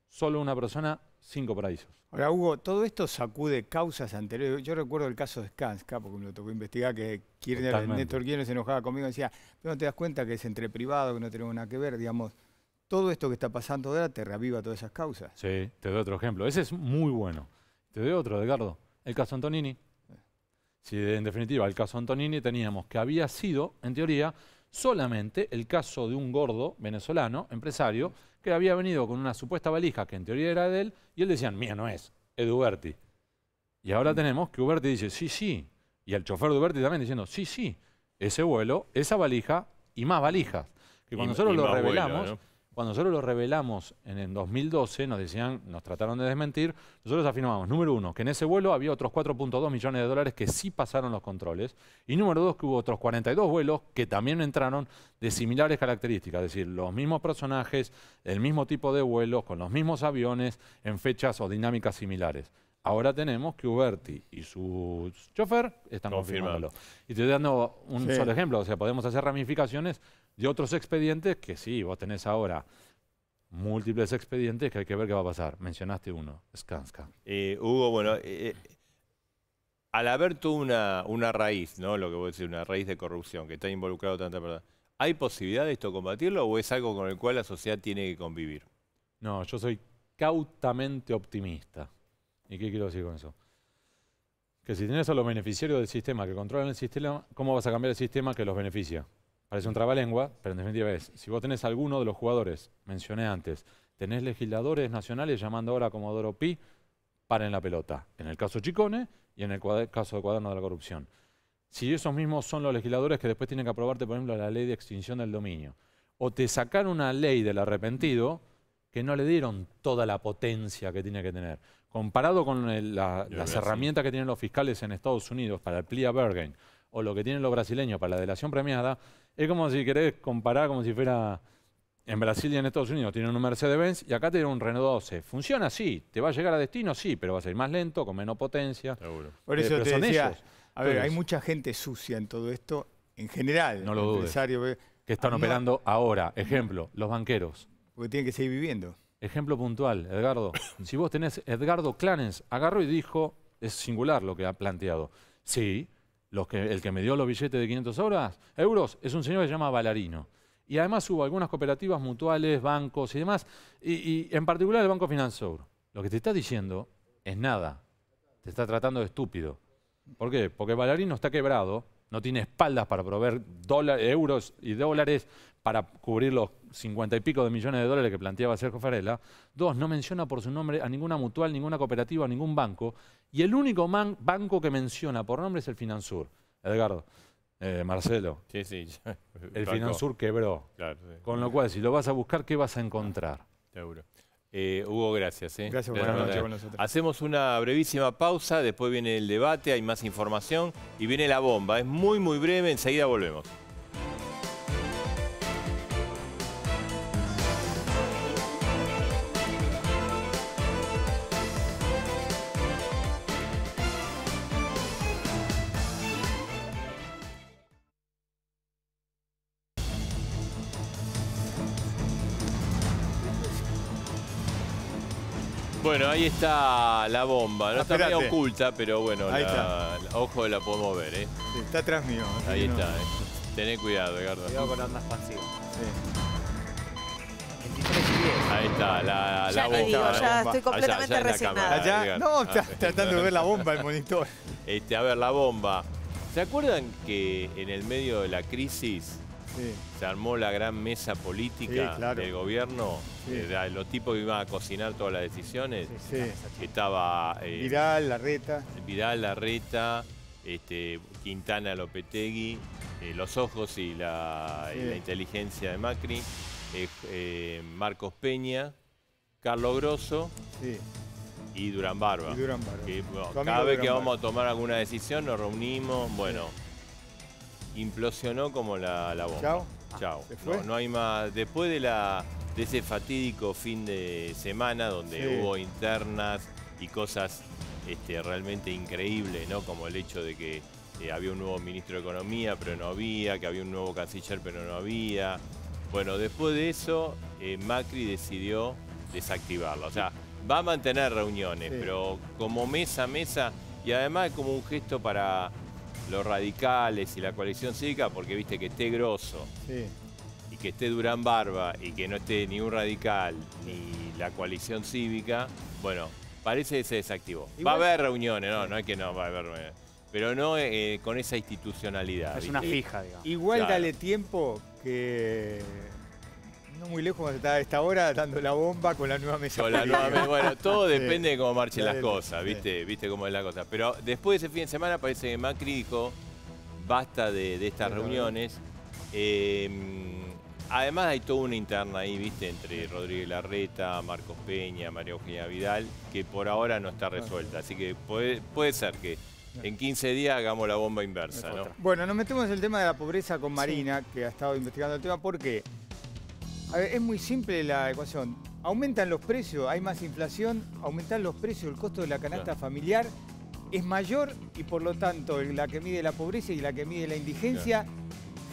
Solo una persona, cinco paraísos. Ahora, Hugo, todo esto sacude causas anteriores. Yo recuerdo el caso de Skanska, porque me lo tocó investigar, que Néstor Kirchner se enojaba conmigo y decía, pero no te das cuenta que es entre privado que no tenemos nada que ver, digamos todo esto que está pasando ahora te reaviva todas esas causas. Sí, te doy otro ejemplo. Ese es muy bueno. Te doy otro, Edgardo. El caso Antonini. Si sí, en definitiva el caso Antonini teníamos que había sido, en teoría, solamente el caso de un gordo venezolano, empresario, que había venido con una supuesta valija que en teoría era de él, y él decían, mía no es, es de Uberti. Y ahora tenemos que Uberti dice, sí, sí. Y el chofer de Uberti también diciendo, sí, sí, ese vuelo, esa valija y más valijas. Que cuando nosotros lo revelamos, cuando nosotros lo revelamos en el 2012, nos decían, nos trataron de desmentir, nosotros afirmamos, número uno, que en ese vuelo había otros 4.2 millones de dólares que sí pasaron los controles, y número dos, que hubo otros 42 vuelos que también entraron de similares características, es decir, los mismos personajes, el mismo tipo de vuelos, con los mismos aviones, en fechas o dinámicas similares. Ahora tenemos que Uberti y su chofer están confirmándolo. Y te estoy dando un solo ejemplo, o sea, podemos hacer ramificaciones de otros expedientes que sí, vos tenés ahora múltiples expedientes que hay que ver qué va a pasar. Mencionaste uno, Skanska. Eh, Hugo, bueno, eh, eh, al haber tú una, una raíz, ¿no? Lo que vos decís, una raíz de corrupción que está involucrado tanta verdad ¿hay posibilidad de esto combatirlo o es algo con el cual la sociedad tiene que convivir? No, yo soy cautamente optimista. ¿Y qué quiero decir con eso? Que si tenés a los beneficiarios del sistema que controlan el sistema, ¿cómo vas a cambiar el sistema que los beneficia? Parece un trabalengua, pero en definitiva es, si vos tenés alguno de los jugadores, mencioné antes, tenés legisladores nacionales llamando ahora a Comodoro Pi, paren la pelota. En el caso Chicone y en el caso de Cuaderno de la Corrupción. Si esos mismos son los legisladores que después tienen que aprobarte, por ejemplo, la ley de extinción del dominio, o te sacaron una ley del arrepentido que no le dieron toda la potencia que tiene que tener. Comparado con las herramientas que tienen los fiscales en Estados Unidos para el plea bargain o lo que tienen los brasileños para la delación premiada, es como si querés comparar, como si fuera en Brasil y en Estados Unidos, tienen un Mercedes-Benz y acá tienen un Renault 12. Funciona Sí. te va a llegar a destino, sí, pero va a ser más lento, con menos potencia. Por eso son te decía, a ver, hay mucha gente sucia en todo esto, en general. No lo dudes. Que están operando ahora. Ejemplo, los banqueros. Porque tienen que seguir viviendo. Ejemplo puntual, Edgardo. si vos tenés Edgardo Clanes, agarró y dijo, es singular lo que ha planteado. Sí, el que me dio los billetes de 500 euros es un señor que se llama Valarino. Y además hubo algunas cooperativas mutuales, bancos y demás, y, en particular el Banco Finanzour. Lo que te está diciendo es nada. Te está tratando de estúpido. ¿Por qué? Porque Valarino está quebrado, no tiene espaldas para proveer euros y dólares para cubrir los cincuenta y pico de millones de dólares que planteaba Sergio Farela. Dos, no menciona por su nombre a ninguna mutual, ninguna cooperativa, ningún banco. Y el único banco que menciona por nombre es el Finansur. Edgardo, eh, Marcelo. Sí, sí. el Finansur quebró. Con lo cual, si lo vas a buscar, ¿qué vas a encontrar? Euro. Eh, Hugo, gracias. Eh. Gracias con nosotros. Hacemos una brevísima pausa, después viene el debate, hay más información y viene la bomba. Es muy, muy breve, enseguida volvemos. Ahí está la bomba. No está bien oculta, pero bueno, ojo la podemos ver. ¿eh? está atrás mío. Ahí está. Eh. Tené cuidado, Edgardo. Cuidado con onda Ahí está, la, la bomba. ya estoy completamente Allá, resignada. no, ah, está tratando de ver la bomba el monitor. Este, a ver, la bomba. ¿Se acuerdan que en el medio de la crisis se armó la gran mesa política del gobierno, eh, los tipos que iban a cocinar todas las decisiones. Estaba... Eh, Vidal, Larreta. Vidal, Larreta, este, Quintana, Lopetegui, eh, Los Ojos y la, inteligencia de Macri, Marcos Peña, Carlos Grosso y Durán Barba. cada vez que vamos a tomar alguna decisión nos reunimos, bueno implosionó como la, bomba. Chao. Chao. No, hay más. Después de la de ese fatídico fin de semana donde hubo internas y cosas este, realmente increíbles, ¿no? Como el hecho de que eh, había un nuevo ministro de Economía, pero no había, que había un nuevo canciller, pero no había. Bueno, después de eso, eh, Macri decidió desactivarlo. O sea, va a mantener reuniones, pero como mesa a mesa y además como un gesto para los radicales y la coalición cívica, porque viste que esté grosso y que esté Durán Barba y que no esté ni un radical ni la coalición cívica, bueno, parece que se desactivó. Va a haber reuniones, no, no es que no va a haber reuniones. Pero no eh, eh, con esa institucionalidad. Es una fija, digamos. Igual dale tiempo que no muy lejos está a esta hora dando la bomba con la nueva mesa. Bueno, todo depende de cómo marchen las cosas, ¿viste? ¿Viste cómo es la cosa? Pero después de ese fin de semana parece que Macri dijo, basta de, estas reuniones. Em, además hay toda una interna ahí, ¿viste? Entre Rodríguez Larreta, Marcos Peña, María Eugenia Vidal, que por ahora no está resuelta. Así que puede, puede ser que en 15 días hagamos la bomba inversa, ¿no? Bueno, nos metemos en el tema de la pobreza con Marina, que ha estado investigando el tema. ¿Por qué? es muy simple la ecuación. Aumentan los precios, hay más inflación, aumentan los precios, el costo de la canasta familiar es mayor y por lo tanto la que mide la pobreza y la que mide la indigencia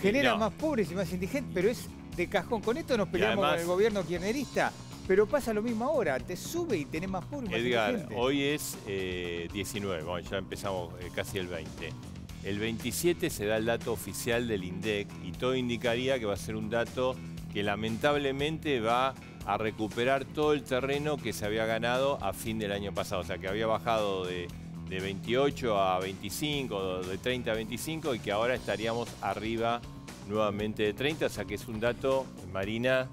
genera más pobres y más indigentes, pero es de cajón. Con esto nos peleamos con el gobierno kirchnerista, pero pasa lo mismo ahora, te sube y tenés más pobres y más Edgar, hoy es 19, eh, bueno, ya empezamos eh, casi el 20. El 27 se da el dato oficial del INDEC y todo indicaría que va a ser un dato que lamentablemente va a recuperar todo el terreno que se había ganado a fin del año pasado. O sea, que había bajado de, 28 a 25, de 30 a 25 y que ahora estaríamos arriba nuevamente de 30, o sea que es un dato, Marina,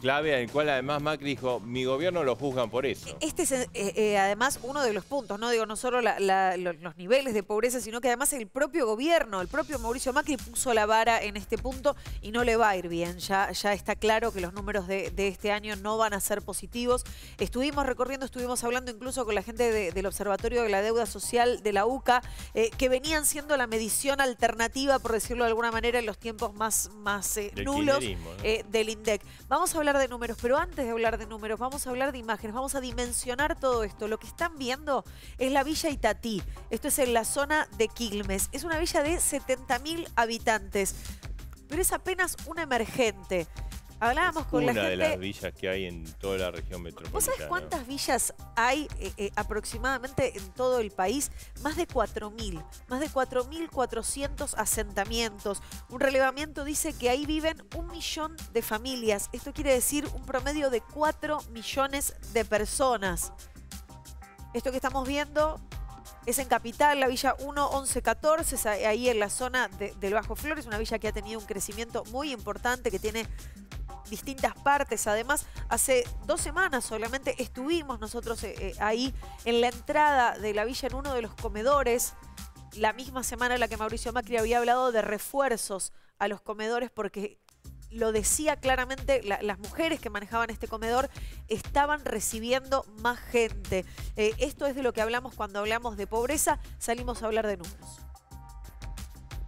clave, al cual además Macri dijo, mi gobierno lo juzgan por eso. Este es eh, eh, además uno de los puntos, no digo no solo los, niveles de pobreza, sino que además el propio gobierno, el propio Mauricio Macri puso la vara en este punto y no le va a ir bien. Ya, ya está claro que los números de, este año no van a ser positivos. Estuvimos recorriendo, estuvimos hablando incluso con la gente del Observatorio de la Deuda Social de la UCA, eh, que venían siendo la medición alternativa, por decirlo de alguna manera, en los tiempos más, eh, nulos eh, del INDEC. Vamos a hablar de números, pero antes de hablar de números, vamos a hablar de imágenes, vamos a dimensionar todo esto. Lo que están viendo es la Villa Itatí, esto es en la zona de Quilmes. Es una villa de 70.000 habitantes, pero es apenas una emergente. Hablábamos con una de las villas que hay en toda la región metropolitana. ¿Vos sabés cuántas villas hay eh, eh, aproximadamente en todo el país? Más de 4.000. Más de 4.400 asentamientos. Un relevamiento dice que ahí viven un millón de familias. Esto quiere decir un promedio de 4 millones de personas. Esto que estamos viendo es en Capital, la Villa 1114, 11, 14, ahí en la zona del Bajo Flores, una villa que ha tenido un crecimiento muy importante, que tiene distintas partes. Además, hace dos semanas solamente estuvimos nosotros eh, eh, ahí en la entrada de la villa en uno de los comedores, la misma semana en la que Mauricio Macri había hablado de refuerzos a los comedores porque lo decía claramente, las mujeres que manejaban este comedor estaban recibiendo más gente. Eh, esto es de lo que hablamos cuando hablamos de pobreza, salimos a hablar de números.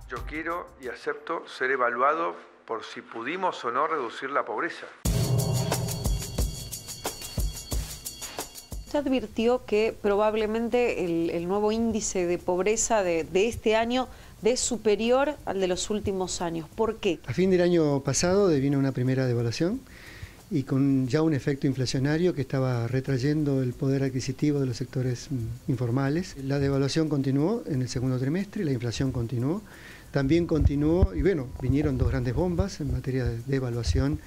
Yo quiero y acepto ser evaluado por si pudimos o no reducir la pobreza. Se advirtió que probablemente el, nuevo índice de pobreza de, este año es superior al de los últimos años. ¿Por qué? A fin del año pasado vino una primera devaluación y con ya un efecto inflacionario que estaba retrayendo el poder adquisitivo de los sectores mm, informales. La devaluación continuó en el segundo trimestre, la inflación continuó también continuó, y bueno, vinieron dos grandes bombas en materia de, evaluación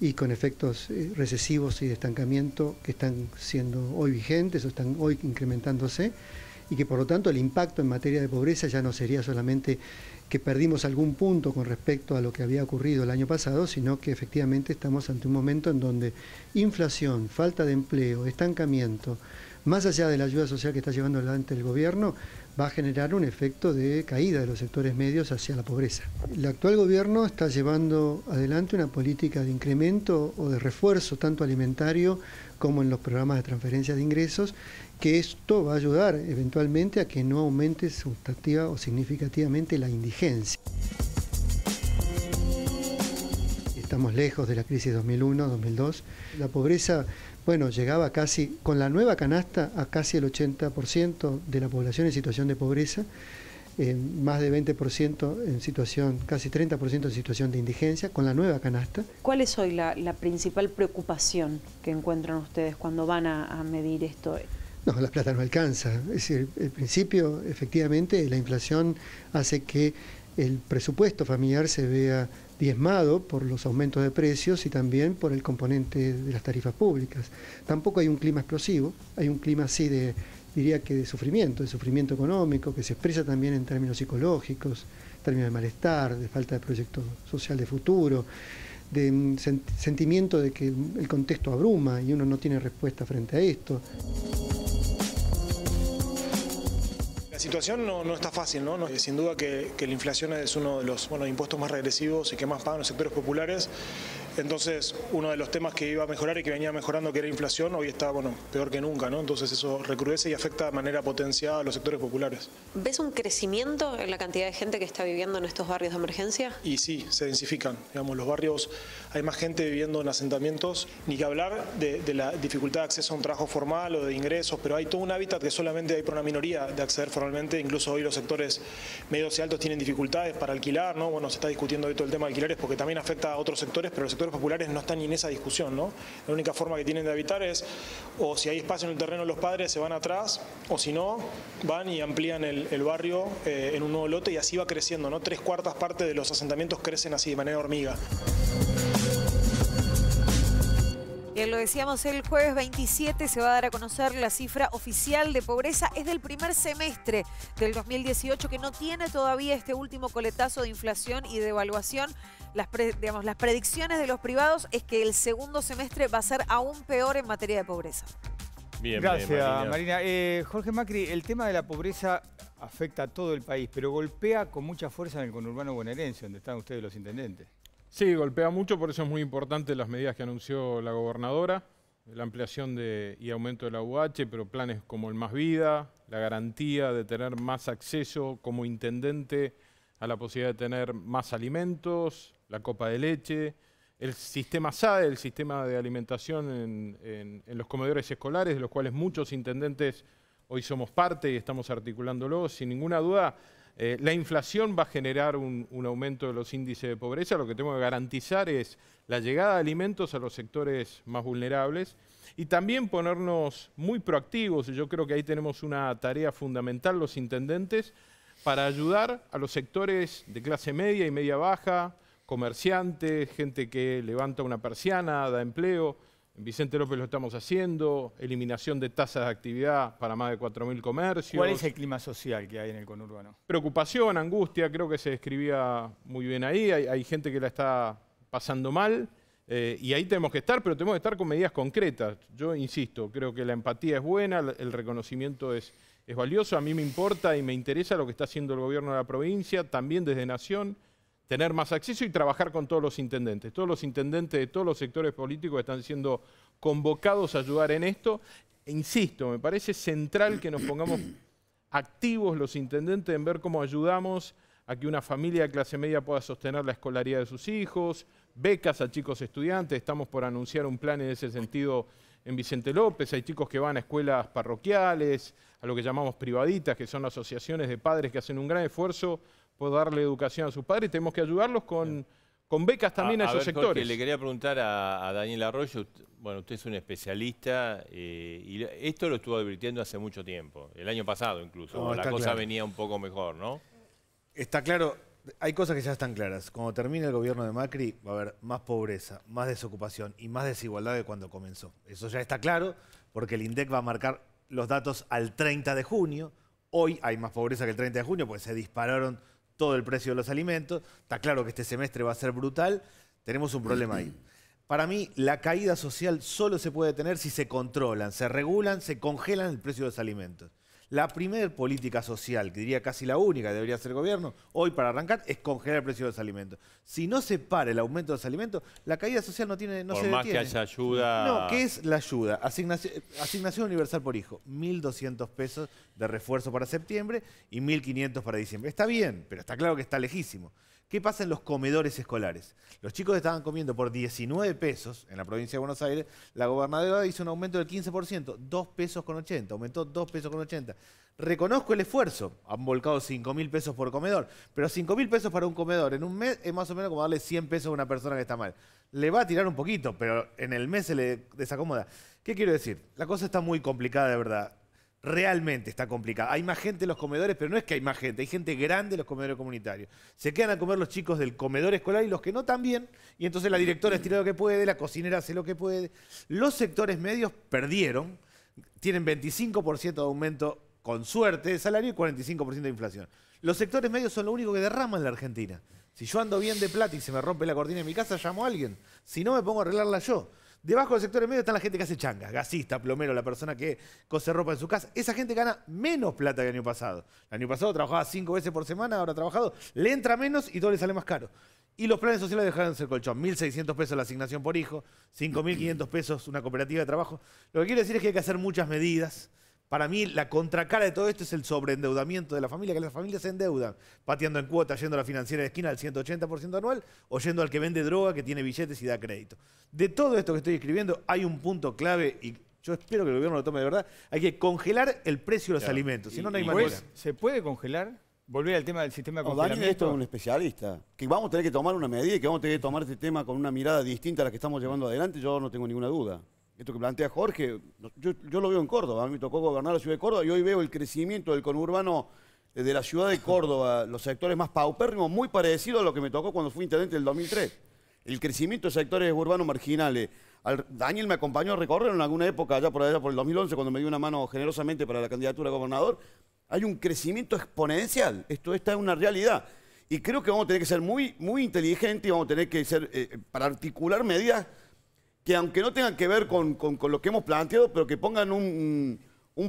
y con efectos eh, recesivos y de estancamiento que están siendo hoy vigentes o están hoy incrementándose y que por lo tanto el impacto en materia de pobreza ya no sería solamente que perdimos algún punto con respecto a lo que había ocurrido el año pasado, sino que efectivamente estamos ante un momento en donde inflación, falta de empleo, estancamiento, más allá de la ayuda social que está llevando adelante el gobierno, va a generar un efecto de caída de los sectores medios hacia la pobreza. El actual gobierno está llevando adelante una política de incremento o de refuerzo tanto alimentario como en los programas de transferencia de ingresos, que esto va a ayudar eventualmente a que no aumente sustantiva o significativamente la indigencia. Estamos lejos de la crisis 2001-2002. La pobreza bueno, llegaba casi, con la nueva canasta, a casi el 80% de la población en situación de pobreza, eh, más de 20% en situación, casi 30% en situación de indigencia, con la nueva canasta. ¿Cuál es hoy la, principal preocupación que encuentran ustedes cuando van a, medir esto? No, la plata no alcanza. Es el principio, efectivamente, la inflación hace que el presupuesto familiar se vea diezmado por los aumentos de precios y también por el componente de las tarifas públicas. Tampoco hay un clima explosivo, hay un clima así de, diría que de sufrimiento, de sufrimiento económico, que se expresa también en términos psicológicos, términos de malestar, de falta de proyecto social de futuro, de sentimiento de que el contexto abruma y uno no tiene respuesta frente a esto. La situación no, no está fácil, ¿no? Eh, sin duda que, la inflación es uno de los impuestos más regresivos y que más pagan los sectores populares. Entonces, uno de los temas que iba a mejorar y que venía mejorando, que era inflación, hoy está, bueno, peor que nunca, ¿no? Entonces eso recrudece y afecta de manera potenciada a los sectores populares. ¿Ves un crecimiento en la cantidad de gente que está viviendo en estos barrios de emergencia? Y sí, se densifican. Digamos, los barrios, hay más gente viviendo en asentamientos, ni que hablar de, la dificultad de acceso a un trabajo formal o de ingresos, pero hay todo un hábitat que solamente hay para una minoría de acceder formalmente, incluso hoy los sectores medios y altos tienen dificultades para alquilar, ¿no? Bueno, se está discutiendo hoy todo el tema de alquileres porque también afecta a otros sectores, pero los sectores populares no están en esa discusión, ¿no? La única forma que tienen de habitar es, o si hay espacio en el terreno, los padres se van atrás, o si no, van y amplían el, barrio eh, en un nuevo lote y así va creciendo, ¿no? Tres cuartas partes de los asentamientos crecen así, de manera hormiga. Eh, lo decíamos el jueves 27, se va a dar a conocer la cifra oficial de pobreza. Es del primer semestre del 2018 que no tiene todavía este último coletazo de inflación y devaluación las, digamos, las predicciones de los privados es que el segundo semestre va a ser aún peor en materia de pobreza. Bien, Gracias, Marina. Eh, Jorge Macri, el tema de la pobreza afecta a todo el país, pero golpea con mucha fuerza en el conurbano bonaerense, donde están ustedes los intendentes. Sí, golpea mucho, por eso es muy importante las medidas que anunció la gobernadora, la ampliación de, y aumento de la UH, pero planes como el Más Vida, la garantía de tener más acceso como intendente a la posibilidad de tener más alimentos, la copa de leche, el sistema SAE, el sistema de alimentación en, los comedores escolares, de los cuales muchos intendentes hoy somos parte y estamos articulándolo. Sin ninguna duda, eh, la inflación va a generar un, un, aumento de los índices de pobreza. Lo que tengo que garantizar es la llegada de alimentos a los sectores más vulnerables y también ponernos muy proactivos. Yo creo que ahí tenemos una tarea fundamental los intendentes para ayudar a los sectores de clase media y media baja, comerciantes, gente que levanta una persiana, da empleo. En Vicente López lo estamos haciendo, eliminación de tasas de actividad para más de 4.000 comercios. ¿Cuál es el clima social que hay en el conurbano? Preocupación, angustia, creo que se describía muy bien ahí. Hay, gente que la está pasando mal eh, y ahí tenemos que estar, pero tenemos que estar con medidas concretas. Yo insisto, creo que la empatía es buena, el reconocimiento es valioso. A mí me importa y me interesa lo que está haciendo el gobierno de la provincia, también desde Nación tener más acceso y trabajar con todos los intendentes. Todos los intendentes de todos los sectores políticos están siendo convocados a ayudar en esto. E insisto, me parece central que nos pongamos activos los intendentes en ver cómo ayudamos a que una familia de clase media pueda sostener la escolaridad de sus hijos, becas a chicos estudiantes, estamos por anunciar un plan en ese sentido en Vicente López, hay chicos que van a escuelas parroquiales, a lo que llamamos privaditas, que son asociaciones de padres que hacen un gran esfuerzo puedo darle educación a sus padres, tenemos que ayudarlos con, con becas también a, esos sectores. le quería preguntar a, Daniel Arroyo, bueno, usted es un especialista eh, y esto lo estuvo advirtiendo hace mucho tiempo, el año pasado incluso, cuando la cosa venía un poco mejor, ¿no? Está claro, hay cosas que ya están claras. Cuando termine el gobierno de Macri va a haber más pobreza, más desocupación y más desigualdad de cuando comenzó. Eso ya está claro porque el INDEC va a marcar los datos al 30 de junio. Hoy hay más pobreza que el 30 de junio porque se dispararon todo el precio de los alimentos. Está claro que este semestre va a ser brutal. Tenemos un problema ahí. Para mí, la caída social solo se puede tener si se controlan, se regulan, se congelan el precio de los alimentos. La primera política social, que diría casi la única que debería hacer el gobierno, hoy para arrancar, es congelar el precio de los alimentos. Si no se para el aumento de los alimentos, la caída social no tiene, no por más que haya ayuda... No, ¿qué es la ayuda? Asignación, asignación universal por hijo, 1.200 pesos de refuerzo para septiembre y 1.500 para diciembre. Está bien, pero está claro que está lejísimo. ¿Qué pasa en los comedores escolares? Los chicos estaban comiendo por 19 pesos en la provincia de Buenos Aires. La gobernadora hizo un aumento del 15%, 2 pesos con 80. Aumentó 2 pesos con 80. Reconozco el esfuerzo. Han volcado 5 mil pesos por comedor. Pero 5 mil pesos para un comedor en un mes es más o menos como darle 100 pesos a una persona que está mal. Le va a tirar un poquito, pero en el mes se le desacomoda. ¿Qué quiero decir? La cosa está muy complicada de verdad realmente está complicado. Hay más gente en los comedores, pero no es que hay más gente, hay gente grande en los comedores comunitarios. Se quedan a comer los chicos del comedor escolar y los que no también, y entonces la directora estira lo que puede, la cocinera hace lo que puede. Los sectores medios perdieron, tienen 25% de aumento con suerte de salario y 45% de inflación. Los sectores medios son lo único que derraman la Argentina. Si yo ando bien de plata y se me rompe la cortina en mi casa, llamo a alguien. Si no, me pongo a arreglarla yo. Debajo del sector medio está la gente que hace changas, gasista, plomero, la persona que cose ropa en su casa. Esa gente gana menos plata que el año pasado. El año pasado trabajaba cinco veces por semana, ahora ha trabajado, le entra menos y todo le sale más caro. Y los planes sociales dejaron ser colchón. 1.600 pesos la asignación por hijo, 5.500 pesos una cooperativa de trabajo. Lo que quiero decir es que hay que hacer muchas medidas. Para mí, la contracara de todo esto es el sobreendeudamiento de la familia, que las familias se endeudan, pateando en cuota, yendo a la financiera de esquina al 180% anual, o yendo al que vende droga, que tiene billetes y da crédito. De todo esto que estoy escribiendo, hay un punto clave, y yo espero que el gobierno lo tome de verdad, hay que congelar el precio de los alimentos, si no, no hay manera. ¿Se puede congelar? Volver al tema del sistema de no, Daniel, esto es un especialista, que vamos a tener que tomar una medida y que vamos a tener que tomar este tema con una mirada distinta a la que estamos llevando adelante, yo no tengo ninguna duda esto que plantea Jorge, yo, lo veo en Córdoba, a mí me tocó gobernar la ciudad de Córdoba y hoy veo el crecimiento del conurbano eh, de la ciudad de Córdoba, los sectores más paupérrimos, muy parecido a lo que me tocó cuando fui intendente el 2003. El crecimiento de sectores urbanos marginales. Daniel me acompañó a recorrer en alguna época, allá por allá por el 2011, cuando me dio una mano generosamente para la candidatura a gobernador. Hay un crecimiento exponencial, esto esta es una realidad. Y creo que vamos a tener que ser muy, muy inteligentes y vamos a tener que ser, eh, eh, para articular medidas que aunque no tengan que ver con, lo que hemos planteado, pero que pongan un,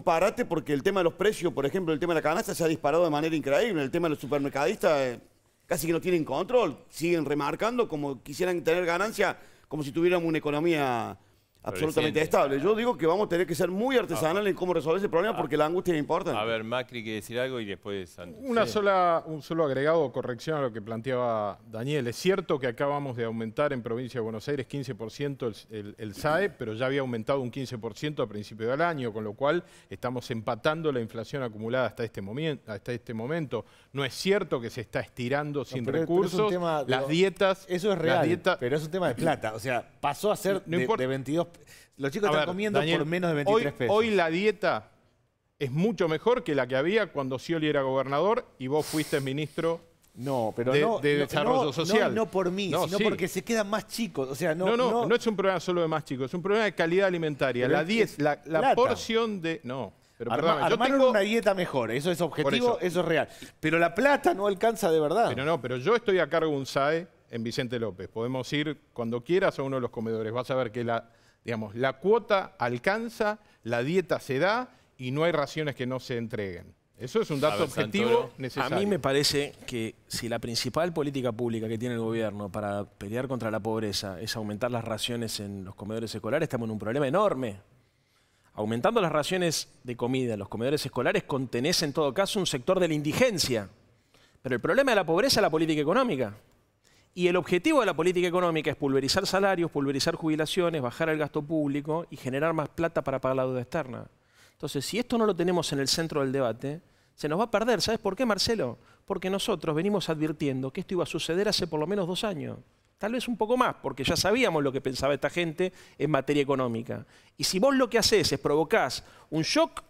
parate porque el tema de los precios, por ejemplo, el tema de la canasta se ha disparado de manera increíble, el tema de los supermercadistas eh, casi que no tienen control, siguen remarcando como quisieran tener ganancia, como si tuviéramos una economía absolutamente estable. Yo digo que vamos a tener que ser muy ah. artesanales en cómo resolver ese problema ah. porque la angustia es importante. A ver, Macri quiere decir algo y después Una sola, un solo agregado o corrección a lo que planteaba Daniel. Es cierto que acabamos de aumentar en provincia de Buenos Aires 15% el, SAE, pero ya había aumentado un 15% a principio del año, con lo cual estamos empatando la inflación acumulada hasta este, momento hasta este momento. No es cierto que se está estirando sin recursos. las dietas... Eso es real, pero es un tema de plata. O sea, pasó a ser de 22 los chicos están comiendo por menos de 23 pesos. Hoy la dieta es mucho mejor que la que había cuando Scioli era gobernador y vos fuiste ministro no, pero de, desarrollo social. No, no, por mí, sino porque se quedan más chicos. O sea, no, no, no, es un problema solo de más chicos, es un problema de calidad alimentaria. la, la, la porción de... No, yo tengo... una dieta mejor, eso es objetivo, eso. es real. Pero la plata no alcanza de verdad. Pero no, pero yo estoy a cargo de un SAE en Vicente López. Podemos ir cuando quieras a uno de los comedores. Vas a ver que la, Digamos, la cuota alcanza, la dieta se da y no hay raciones que no se entreguen. Eso es un dato objetivo necesario. A mí me parece que si la principal política pública que tiene el gobierno para pelear contra la pobreza es aumentar las raciones en los comedores escolares, estamos en un problema enorme. Aumentando las raciones de comida en los comedores escolares contenece en todo caso un sector de la indigencia. Pero el problema de la pobreza es la política económica. Y el objetivo de la política económica es pulverizar salarios, pulverizar jubilaciones, bajar el gasto público y generar más plata para pagar la deuda externa. Entonces, si esto no lo tenemos en el centro del debate, se nos va a perder. ¿Sabes por qué, Marcelo? Porque nosotros venimos advirtiendo que esto iba a suceder hace por lo menos dos años. Tal vez un poco más, porque ya sabíamos lo que pensaba esta gente en materia económica. Y si vos lo que haces es provocás un shock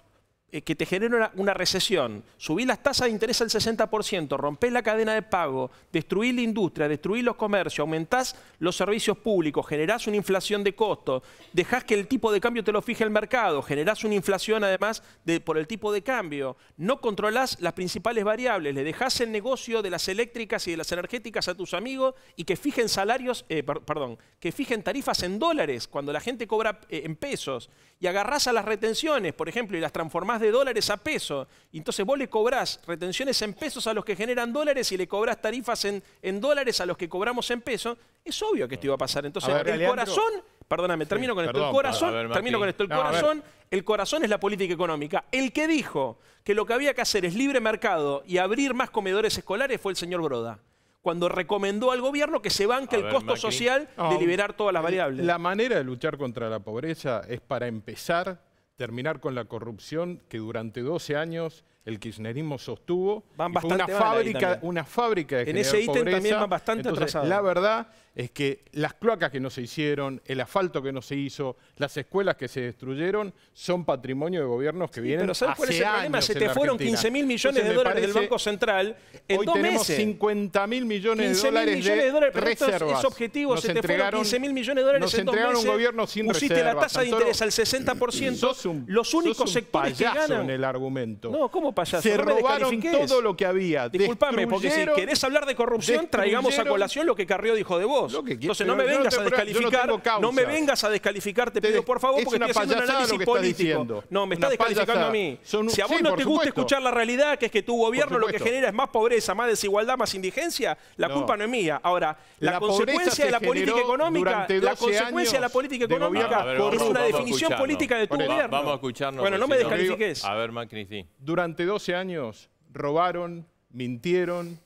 eh, que te genera una, recesión, subí las tasas de interés al 60%, rompés la cadena de pago, destruís la industria, destruís los comercios, aumentás los servicios públicos, generás una inflación de costo, dejás que el tipo de cambio te lo fije el mercado, generás una inflación además por el tipo de cambio, no controlás las principales variables, le dejás el negocio de las eléctricas y de las energéticas a tus amigos y que fijen salarios, eh, perdón, que fijen tarifas en dólares cuando la gente cobra eh, en pesos y agarrás a las retenciones, por ejemplo, y las transformás de dólares a pesos. Y entonces vos le cobrás retenciones en pesos a los que generan dólares y le cobrás tarifas en, en dólares a los que cobramos en pesos. Es obvio que esto iba a pasar. Entonces, el corazón perdóname, termino con esto. El corazón, termino con esto. El corazón, el corazón es la política económica. El que dijo que lo que había que hacer es libre mercado y abrir más comedores escolares fue el señor Broda cuando recomendó al gobierno que se banque el costo social de liberar todas las eh, variables. La manera de luchar contra la pobreza es para empezar terminar con la corrupción que durante 12 años el kirchnerismo sostuvo. Van una fábrica, una fábrica de En ese ítem también van bastante atrasados. La verdad es que las cloacas que no se hicieron, el asfalto que no se hizo, las escuelas que se destruyeron, son patrimonio de gobiernos que la vienen pero ¿sabes cuál es el problema? Se te fueron 15 mil millones de dólares del Banco Central en hoy tenemos 50 mil millones, de millones de dólares de reservas. Es objetivo, se te fueron 15 mil millones de dólares en dos entregaron un gobierno sin Pusiste la tasa de interés al 60%. un, los únicos sectores que en el argumento. No, ¿cómo payaso? Se robaron todo lo que había. Disculpame, porque si querés hablar de corrupción, traigamos a colación lo que Carrió dijo de vos. Entonces no me vengas a descalificar, no, me vengas a descalificar, te, pido por favor, porque estoy haciendo un análisis político. Diciendo. No, me está descalificando a mí. si a vos no te gusta escuchar la realidad, que es que tu gobierno lo que genera es más pobreza, más desigualdad, más indigencia, la culpa no es mía. Ahora, la, consecuencia de la política económica, la consecuencia de la política económica es una definición política de tu gobierno. Vamos a escucharnos. Bueno, no me descalifiques. A ver, Macri, Durante 12 años robaron, mintieron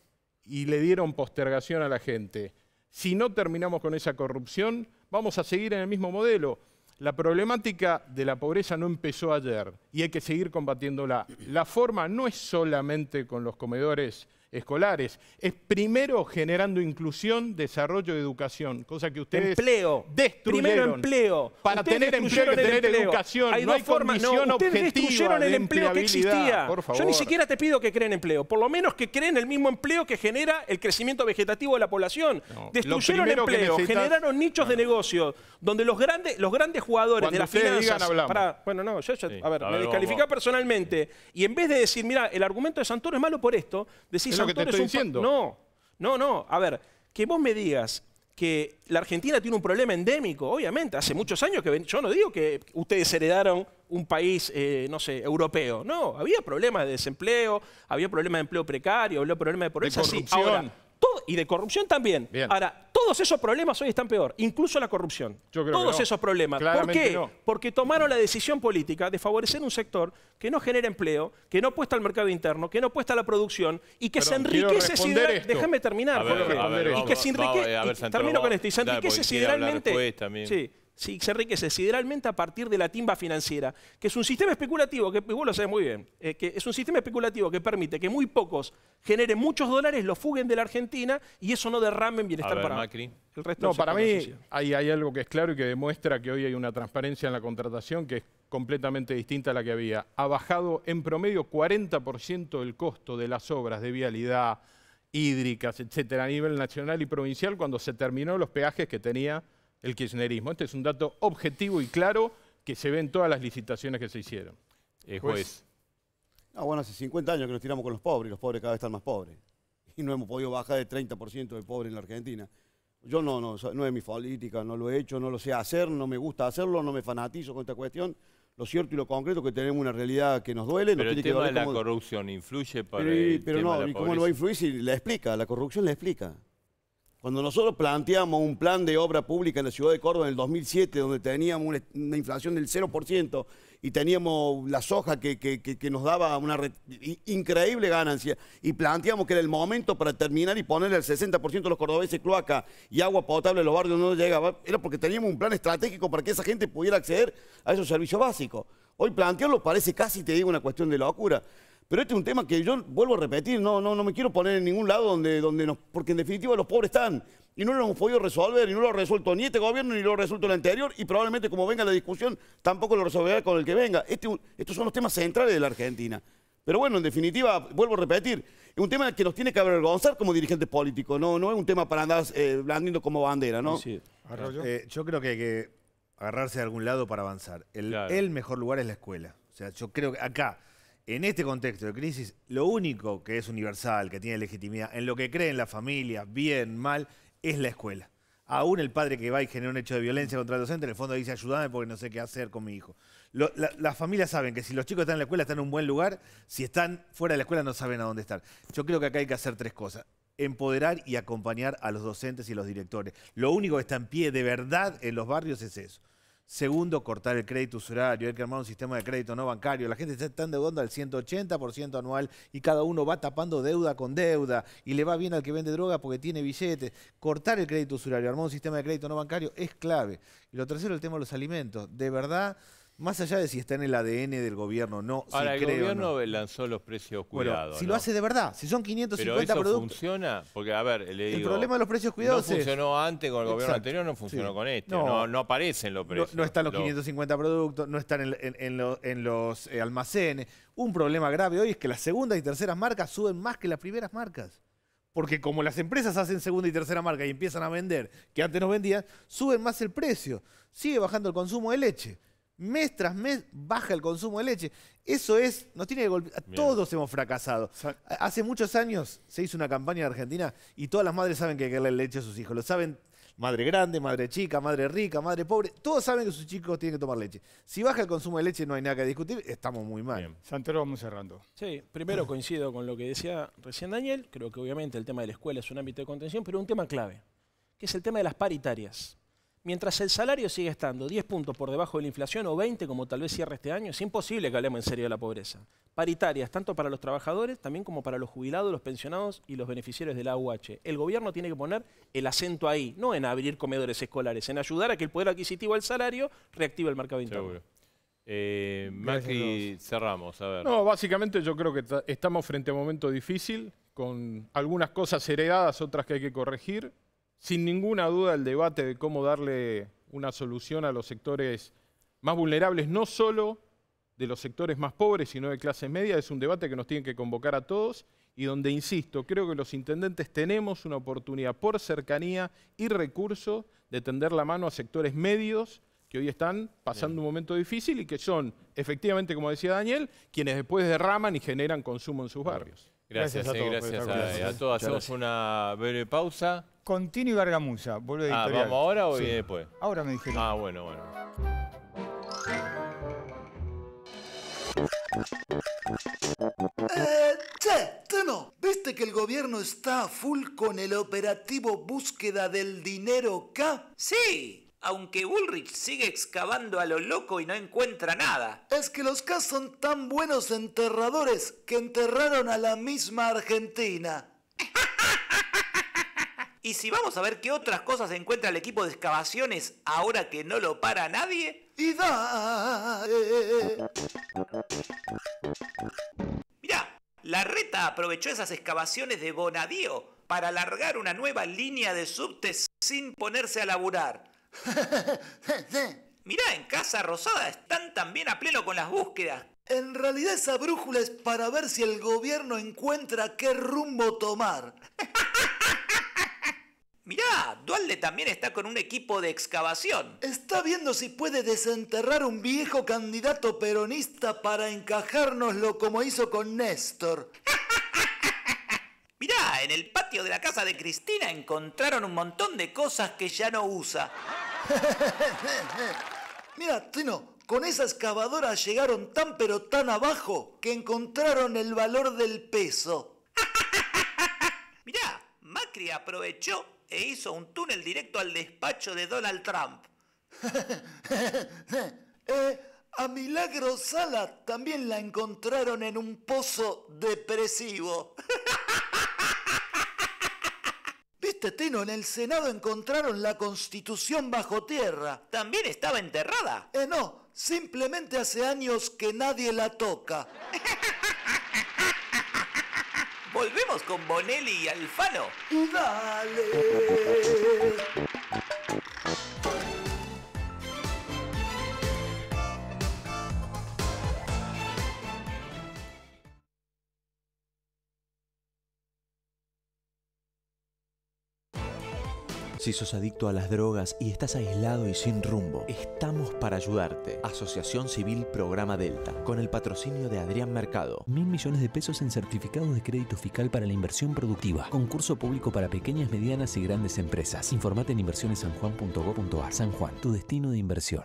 y le dieron postergación a la gente. Si no terminamos con esa corrupción, vamos a seguir en el mismo modelo. La problemática de la pobreza no empezó ayer y hay que seguir combatiéndola. La forma no es solamente con los comedores escolares. Es primero generando inclusión, desarrollo de educación, cosa que ustedes empleo. destruyeron. Primero empleo. Para tener empleo educación. no hay no. destruyeron el empleo que existía. Yo ni siquiera te pido que creen empleo. Por lo menos que creen el mismo empleo que genera el crecimiento vegetativo de la población. Destruyeron empleo, generaron nichos de negocio donde los grandes, los grandes jugadores de la finanzas... para, bueno, no, yo, yo a ver, me descalifica personalmente. Y en vez de decir, mira, el argumento de Santoro es malo por esto, decís estoy diciendo. No, no, no. A ver, que vos me digas que la Argentina tiene un problema endémico, obviamente, hace muchos años que yo no digo que ustedes heredaron un país, eh, no sé, europeo, no, había problemas de desempleo, había problemas de empleo precario, había problemas de pobreza, y de corrupción también. Ahora, todos esos problemas hoy están peor, incluso la corrupción. todos esos problemas. ¿Por qué? Porque tomaron la decisión política de favorecer un sector que no genera empleo, que no apuesta al mercado interno, que no apuesta a la producción y que se enriquece sideralmente. Déjame terminar, y que se enriquece. Eh, termino con esto. Y se enriquece sideralmente. Sí Sí, se enriquece sideralmente a partir de la timba financiera, que es un sistema especulativo, que vos lo sabés muy bien, eh, que es un sistema especulativo que permite que muy pocos generen muchos dólares, los fuguen de la Argentina y eso no derramen bienestar para Macri. el resto. No, para mí hay, hay, algo que es claro y que demuestra que hoy hay una transparencia en la contratación que es completamente distinta a la que había. Ha bajado en promedio 40% el costo de las obras de vialidad, hídricas, etcétera, a nivel nacional y provincial cuando se terminó los peajes que tenía el kirchnerismo. Este es un dato objetivo y claro que se ve en todas las licitaciones que se hicieron. Eh, juez. Ah, bueno, hace 50 años que nos tiramos con los pobres, los pobres cada vez están más pobres. Y no hemos podido bajar de 30% de pobres en la Argentina. Yo no, no, no es mi política, no lo he hecho, no lo sé hacer, no me gusta hacerlo, no me fanatizo con esta cuestión. Lo cierto y lo concreto es que tenemos una realidad que nos duele. Pero el tiene tema de la corrupción influye para pero, pero no, ¿y cómo lo va a influir si la explica? La corrupción la explica. Cuando nosotros planteamos un plan de obra pública en la ciudad de Córdoba en el 2007, donde teníamos una inflación del 0% y teníamos la soja que, nos daba una increíble ganancia, y planteamos que era el momento para terminar y poner el 60% de los cordobeses cloaca y agua potable en los barrios donde no llegaba, era porque teníamos un plan estratégico para que esa gente pudiera acceder a esos servicios básicos. Hoy plantearlo parece casi, te digo, una cuestión de locura. Pero este es un tema que yo vuelvo a repetir, no, no, no me quiero poner en ningún lado donde, donde nos, porque en definitiva los pobres están y no lo hemos podido resolver y no lo ha resuelto ni este gobierno ni lo ha resuelto el anterior y probablemente como venga la discusión tampoco lo resolverá con el que venga. Este estos son los temas centrales de la Argentina. Pero bueno, en definitiva, vuelvo a repetir, es un tema que nos tiene que avergonzar como dirigentes políticos, no, no es un tema para andar eh, blandiendo como bandera, ¿no? Sí. Eh, yo creo que hay que agarrarse de algún lado para avanzar. El, el mejor lugar es la escuela. O sea, yo creo que acá en este contexto de crisis, lo único que es universal, que tiene legitimidad, en lo que cree en la familia, bien, mal, es la escuela. Aún el padre que va y genera un hecho de violencia contra el docente, en el fondo dice, ayúdame porque no sé qué hacer con mi hijo. las familias saben que si los chicos están en la escuela, están en un buen lugar. Si están fuera de la escuela, no saben a dónde estar. Yo creo que acá hay que hacer tres cosas empoderar y acompañar a los docentes y los directores. Lo único que está en pie de verdad en los barrios es eso. Segundo, cortar el crédito usurario. Hay que armar un sistema de crédito no bancario. La gente está endeudando al 180% anual y cada uno va tapando deuda con deuda y le va bien al que vende droga porque tiene billetes. Cortar el crédito usurario, armar un sistema de crédito no bancario es clave. Y lo tercero, el tema de los alimentos. De verdad. Más allá de si está en el ADN del gobierno no, Ahora, el gobierno lanzó los precios cuidados. si lo hace de verdad, si son 550 Pero eso productos. funciona? Porque, a ver, le El problema de los precios cuidados No funcionó antes con el gobierno anterior, no funcionó con este. No. aparecen los precios. No, están los, 550 productos, no están en, los eh, almacenes. Un problema grave hoy es que las segundas y terceras marcas suben más que las primeras marcas. Porque como las empresas hacen segunda y tercera marca y empiezan a vender, que antes no vendían, suben más el precio. Sigue bajando el consumo de leche mes tras mes baja el consumo de leche. Eso es, nos tiene que golpear. Todos hemos fracasado. Hace muchos años se hizo una campaña en Argentina y todas las madres saben que hay que darle leche a sus hijos. Lo saben madre grande, madre chica, madre rica, madre pobre. Todos saben que sus chicos tienen que tomar leche. Si baja el consumo de leche no hay nada que discutir, estamos muy mal. Bien. Santero, vamos cerrando. Sí, primero coincido con lo que decía recién Daniel. Creo que obviamente el tema de la escuela es un ámbito de contención, pero un tema clave, que es el tema de las paritarias mientras el salario sigue estando 10 puntos por debajo de la inflación o 20 como tal vez cierre este año, es imposible que hablemos en serio de la pobreza. Paritarias, tanto para los trabajadores, también como para los jubilados, los pensionados y los beneficiarios de la UH. El gobierno tiene que poner el acento ahí, no en abrir comedores escolares, en ayudar a que el poder adquisitivo al salario reactive el mercado interno. Seguro. Eh, cerramos, No, básicamente yo creo que estamos frente a un momento difícil, con algunas cosas heredadas, otras que hay que corregir, sin ninguna duda el debate de cómo darle una solución a los sectores más vulnerables, no solo de los sectores más pobres, sino de clase media es un debate que nos tiene que convocar a todos y donde, insisto, creo que los intendentes tenemos una oportunidad por cercanía y recurso de tender la mano a sectores medios que hoy están pasando un momento difícil y que son, efectivamente, como decía Daniel, quienes después derraman y generan consumo en sus barrios. Gracias, a, eh, a todos. Hacemos una breve pausa. Contini y Gargamusa, vuelve ah, ¿Vamos ahora o después? Ahora me dijeron. Ah, bueno, bueno. Eh, che, no ¿viste que el gobierno está full con el operativo búsqueda del dinero K? Sí, aunque Ulrich sigue excavando a lo loco y no encuentra nada. Es que los K son tan buenos enterradores que enterraron a la misma Argentina. Y si vamos a ver qué otras cosas encuentra el equipo de excavaciones ahora que no lo para nadie. Y eh. Mirá, la reta aprovechó esas excavaciones de Bonadío para alargar una nueva línea de subtes sin ponerse a laburar. Mirá, en Casa Rosada están también a pleno con las búsquedas. En realidad esa brújula es para ver si el gobierno encuentra qué rumbo tomar. Mirá, Dualde también está con un equipo de excavación. Está viendo si puede desenterrar un viejo candidato peronista para encajárnoslo como hizo con Néstor. Mirá, en el patio de la casa de Cristina encontraron un montón de cosas que ya no usa. Mirá, Tino, con esa excavadora llegaron tan pero tan abajo que encontraron el valor del peso aprovechó e hizo un túnel directo al despacho de Donald Trump. Eh, a Milagro Sala también la encontraron en un pozo depresivo. ¿Viste, Tino? En el Senado encontraron la Constitución bajo tierra. ¿También estaba enterrada? Eh, no. Simplemente hace años que nadie la toca. Volvemos con Bonelli y Alfano. Dale. Si sos adicto a las drogas y estás aislado y sin rumbo, estamos para ayudarte. Asociación Civil Programa Delta, con el patrocinio de Adrián Mercado. Mil millones de pesos en certificados de crédito fiscal para la inversión productiva. Concurso público para pequeñas, medianas y grandes empresas. Informate en inversionesanjuan.gov.ar. San Juan, tu destino de inversión.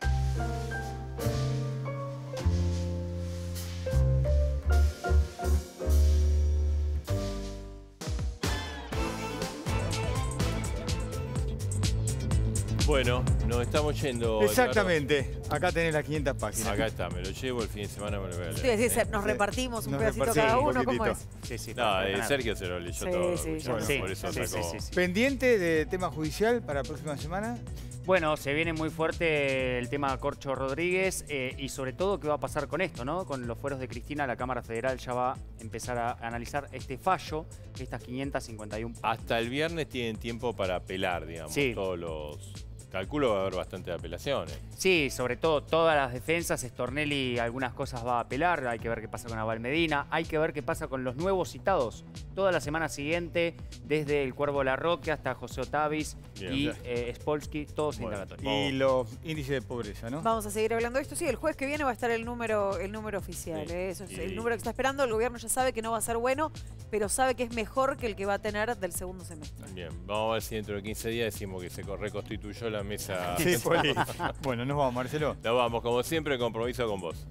Bueno, nos estamos yendo. Exactamente. Acá tenés las 500 páginas. Acá está, me lo llevo el fin de semana me Sí, nos repartimos un pedacito cada uno, es? Sí, sí. No, eh, Sergio se lo leyó todo. Sí, sí, Pendiente de tema judicial para la próxima semana. Bueno, se viene muy fuerte el tema Corcho Rodríguez eh, y sobre todo qué va a pasar con esto, ¿no? Con los fueros de Cristina, la Cámara Federal ya va a empezar a analizar este fallo, estas 551. Hasta el viernes tienen tiempo para apelar, digamos, todos los calculo va a haber bastante apelaciones. Sí, sobre todo todas las defensas. Stornelli algunas cosas va a apelar. Hay que ver qué pasa con Aval Medina. Hay que ver qué pasa con los nuevos citados. Toda la semana siguiente, desde el Cuervo La Roque hasta José Otavis y eh, Spolsky, todos indagatorios. Y los índices de pobreza, ¿no? Vamos a seguir hablando de esto. Sí, el jueves que viene va a estar el número, el número oficial. Eh. Eso es el número que está esperando. El gobierno ya sabe que no va a ser bueno, pero sabe que es mejor que el que va a tener del segundo semestre. También. vamos a ver si dentro de 15 días decimos que se reconstituyó la mesa. Sí, fue. bueno, nos vamos, Marcelo. Nos vamos, como siempre, compromiso con vos.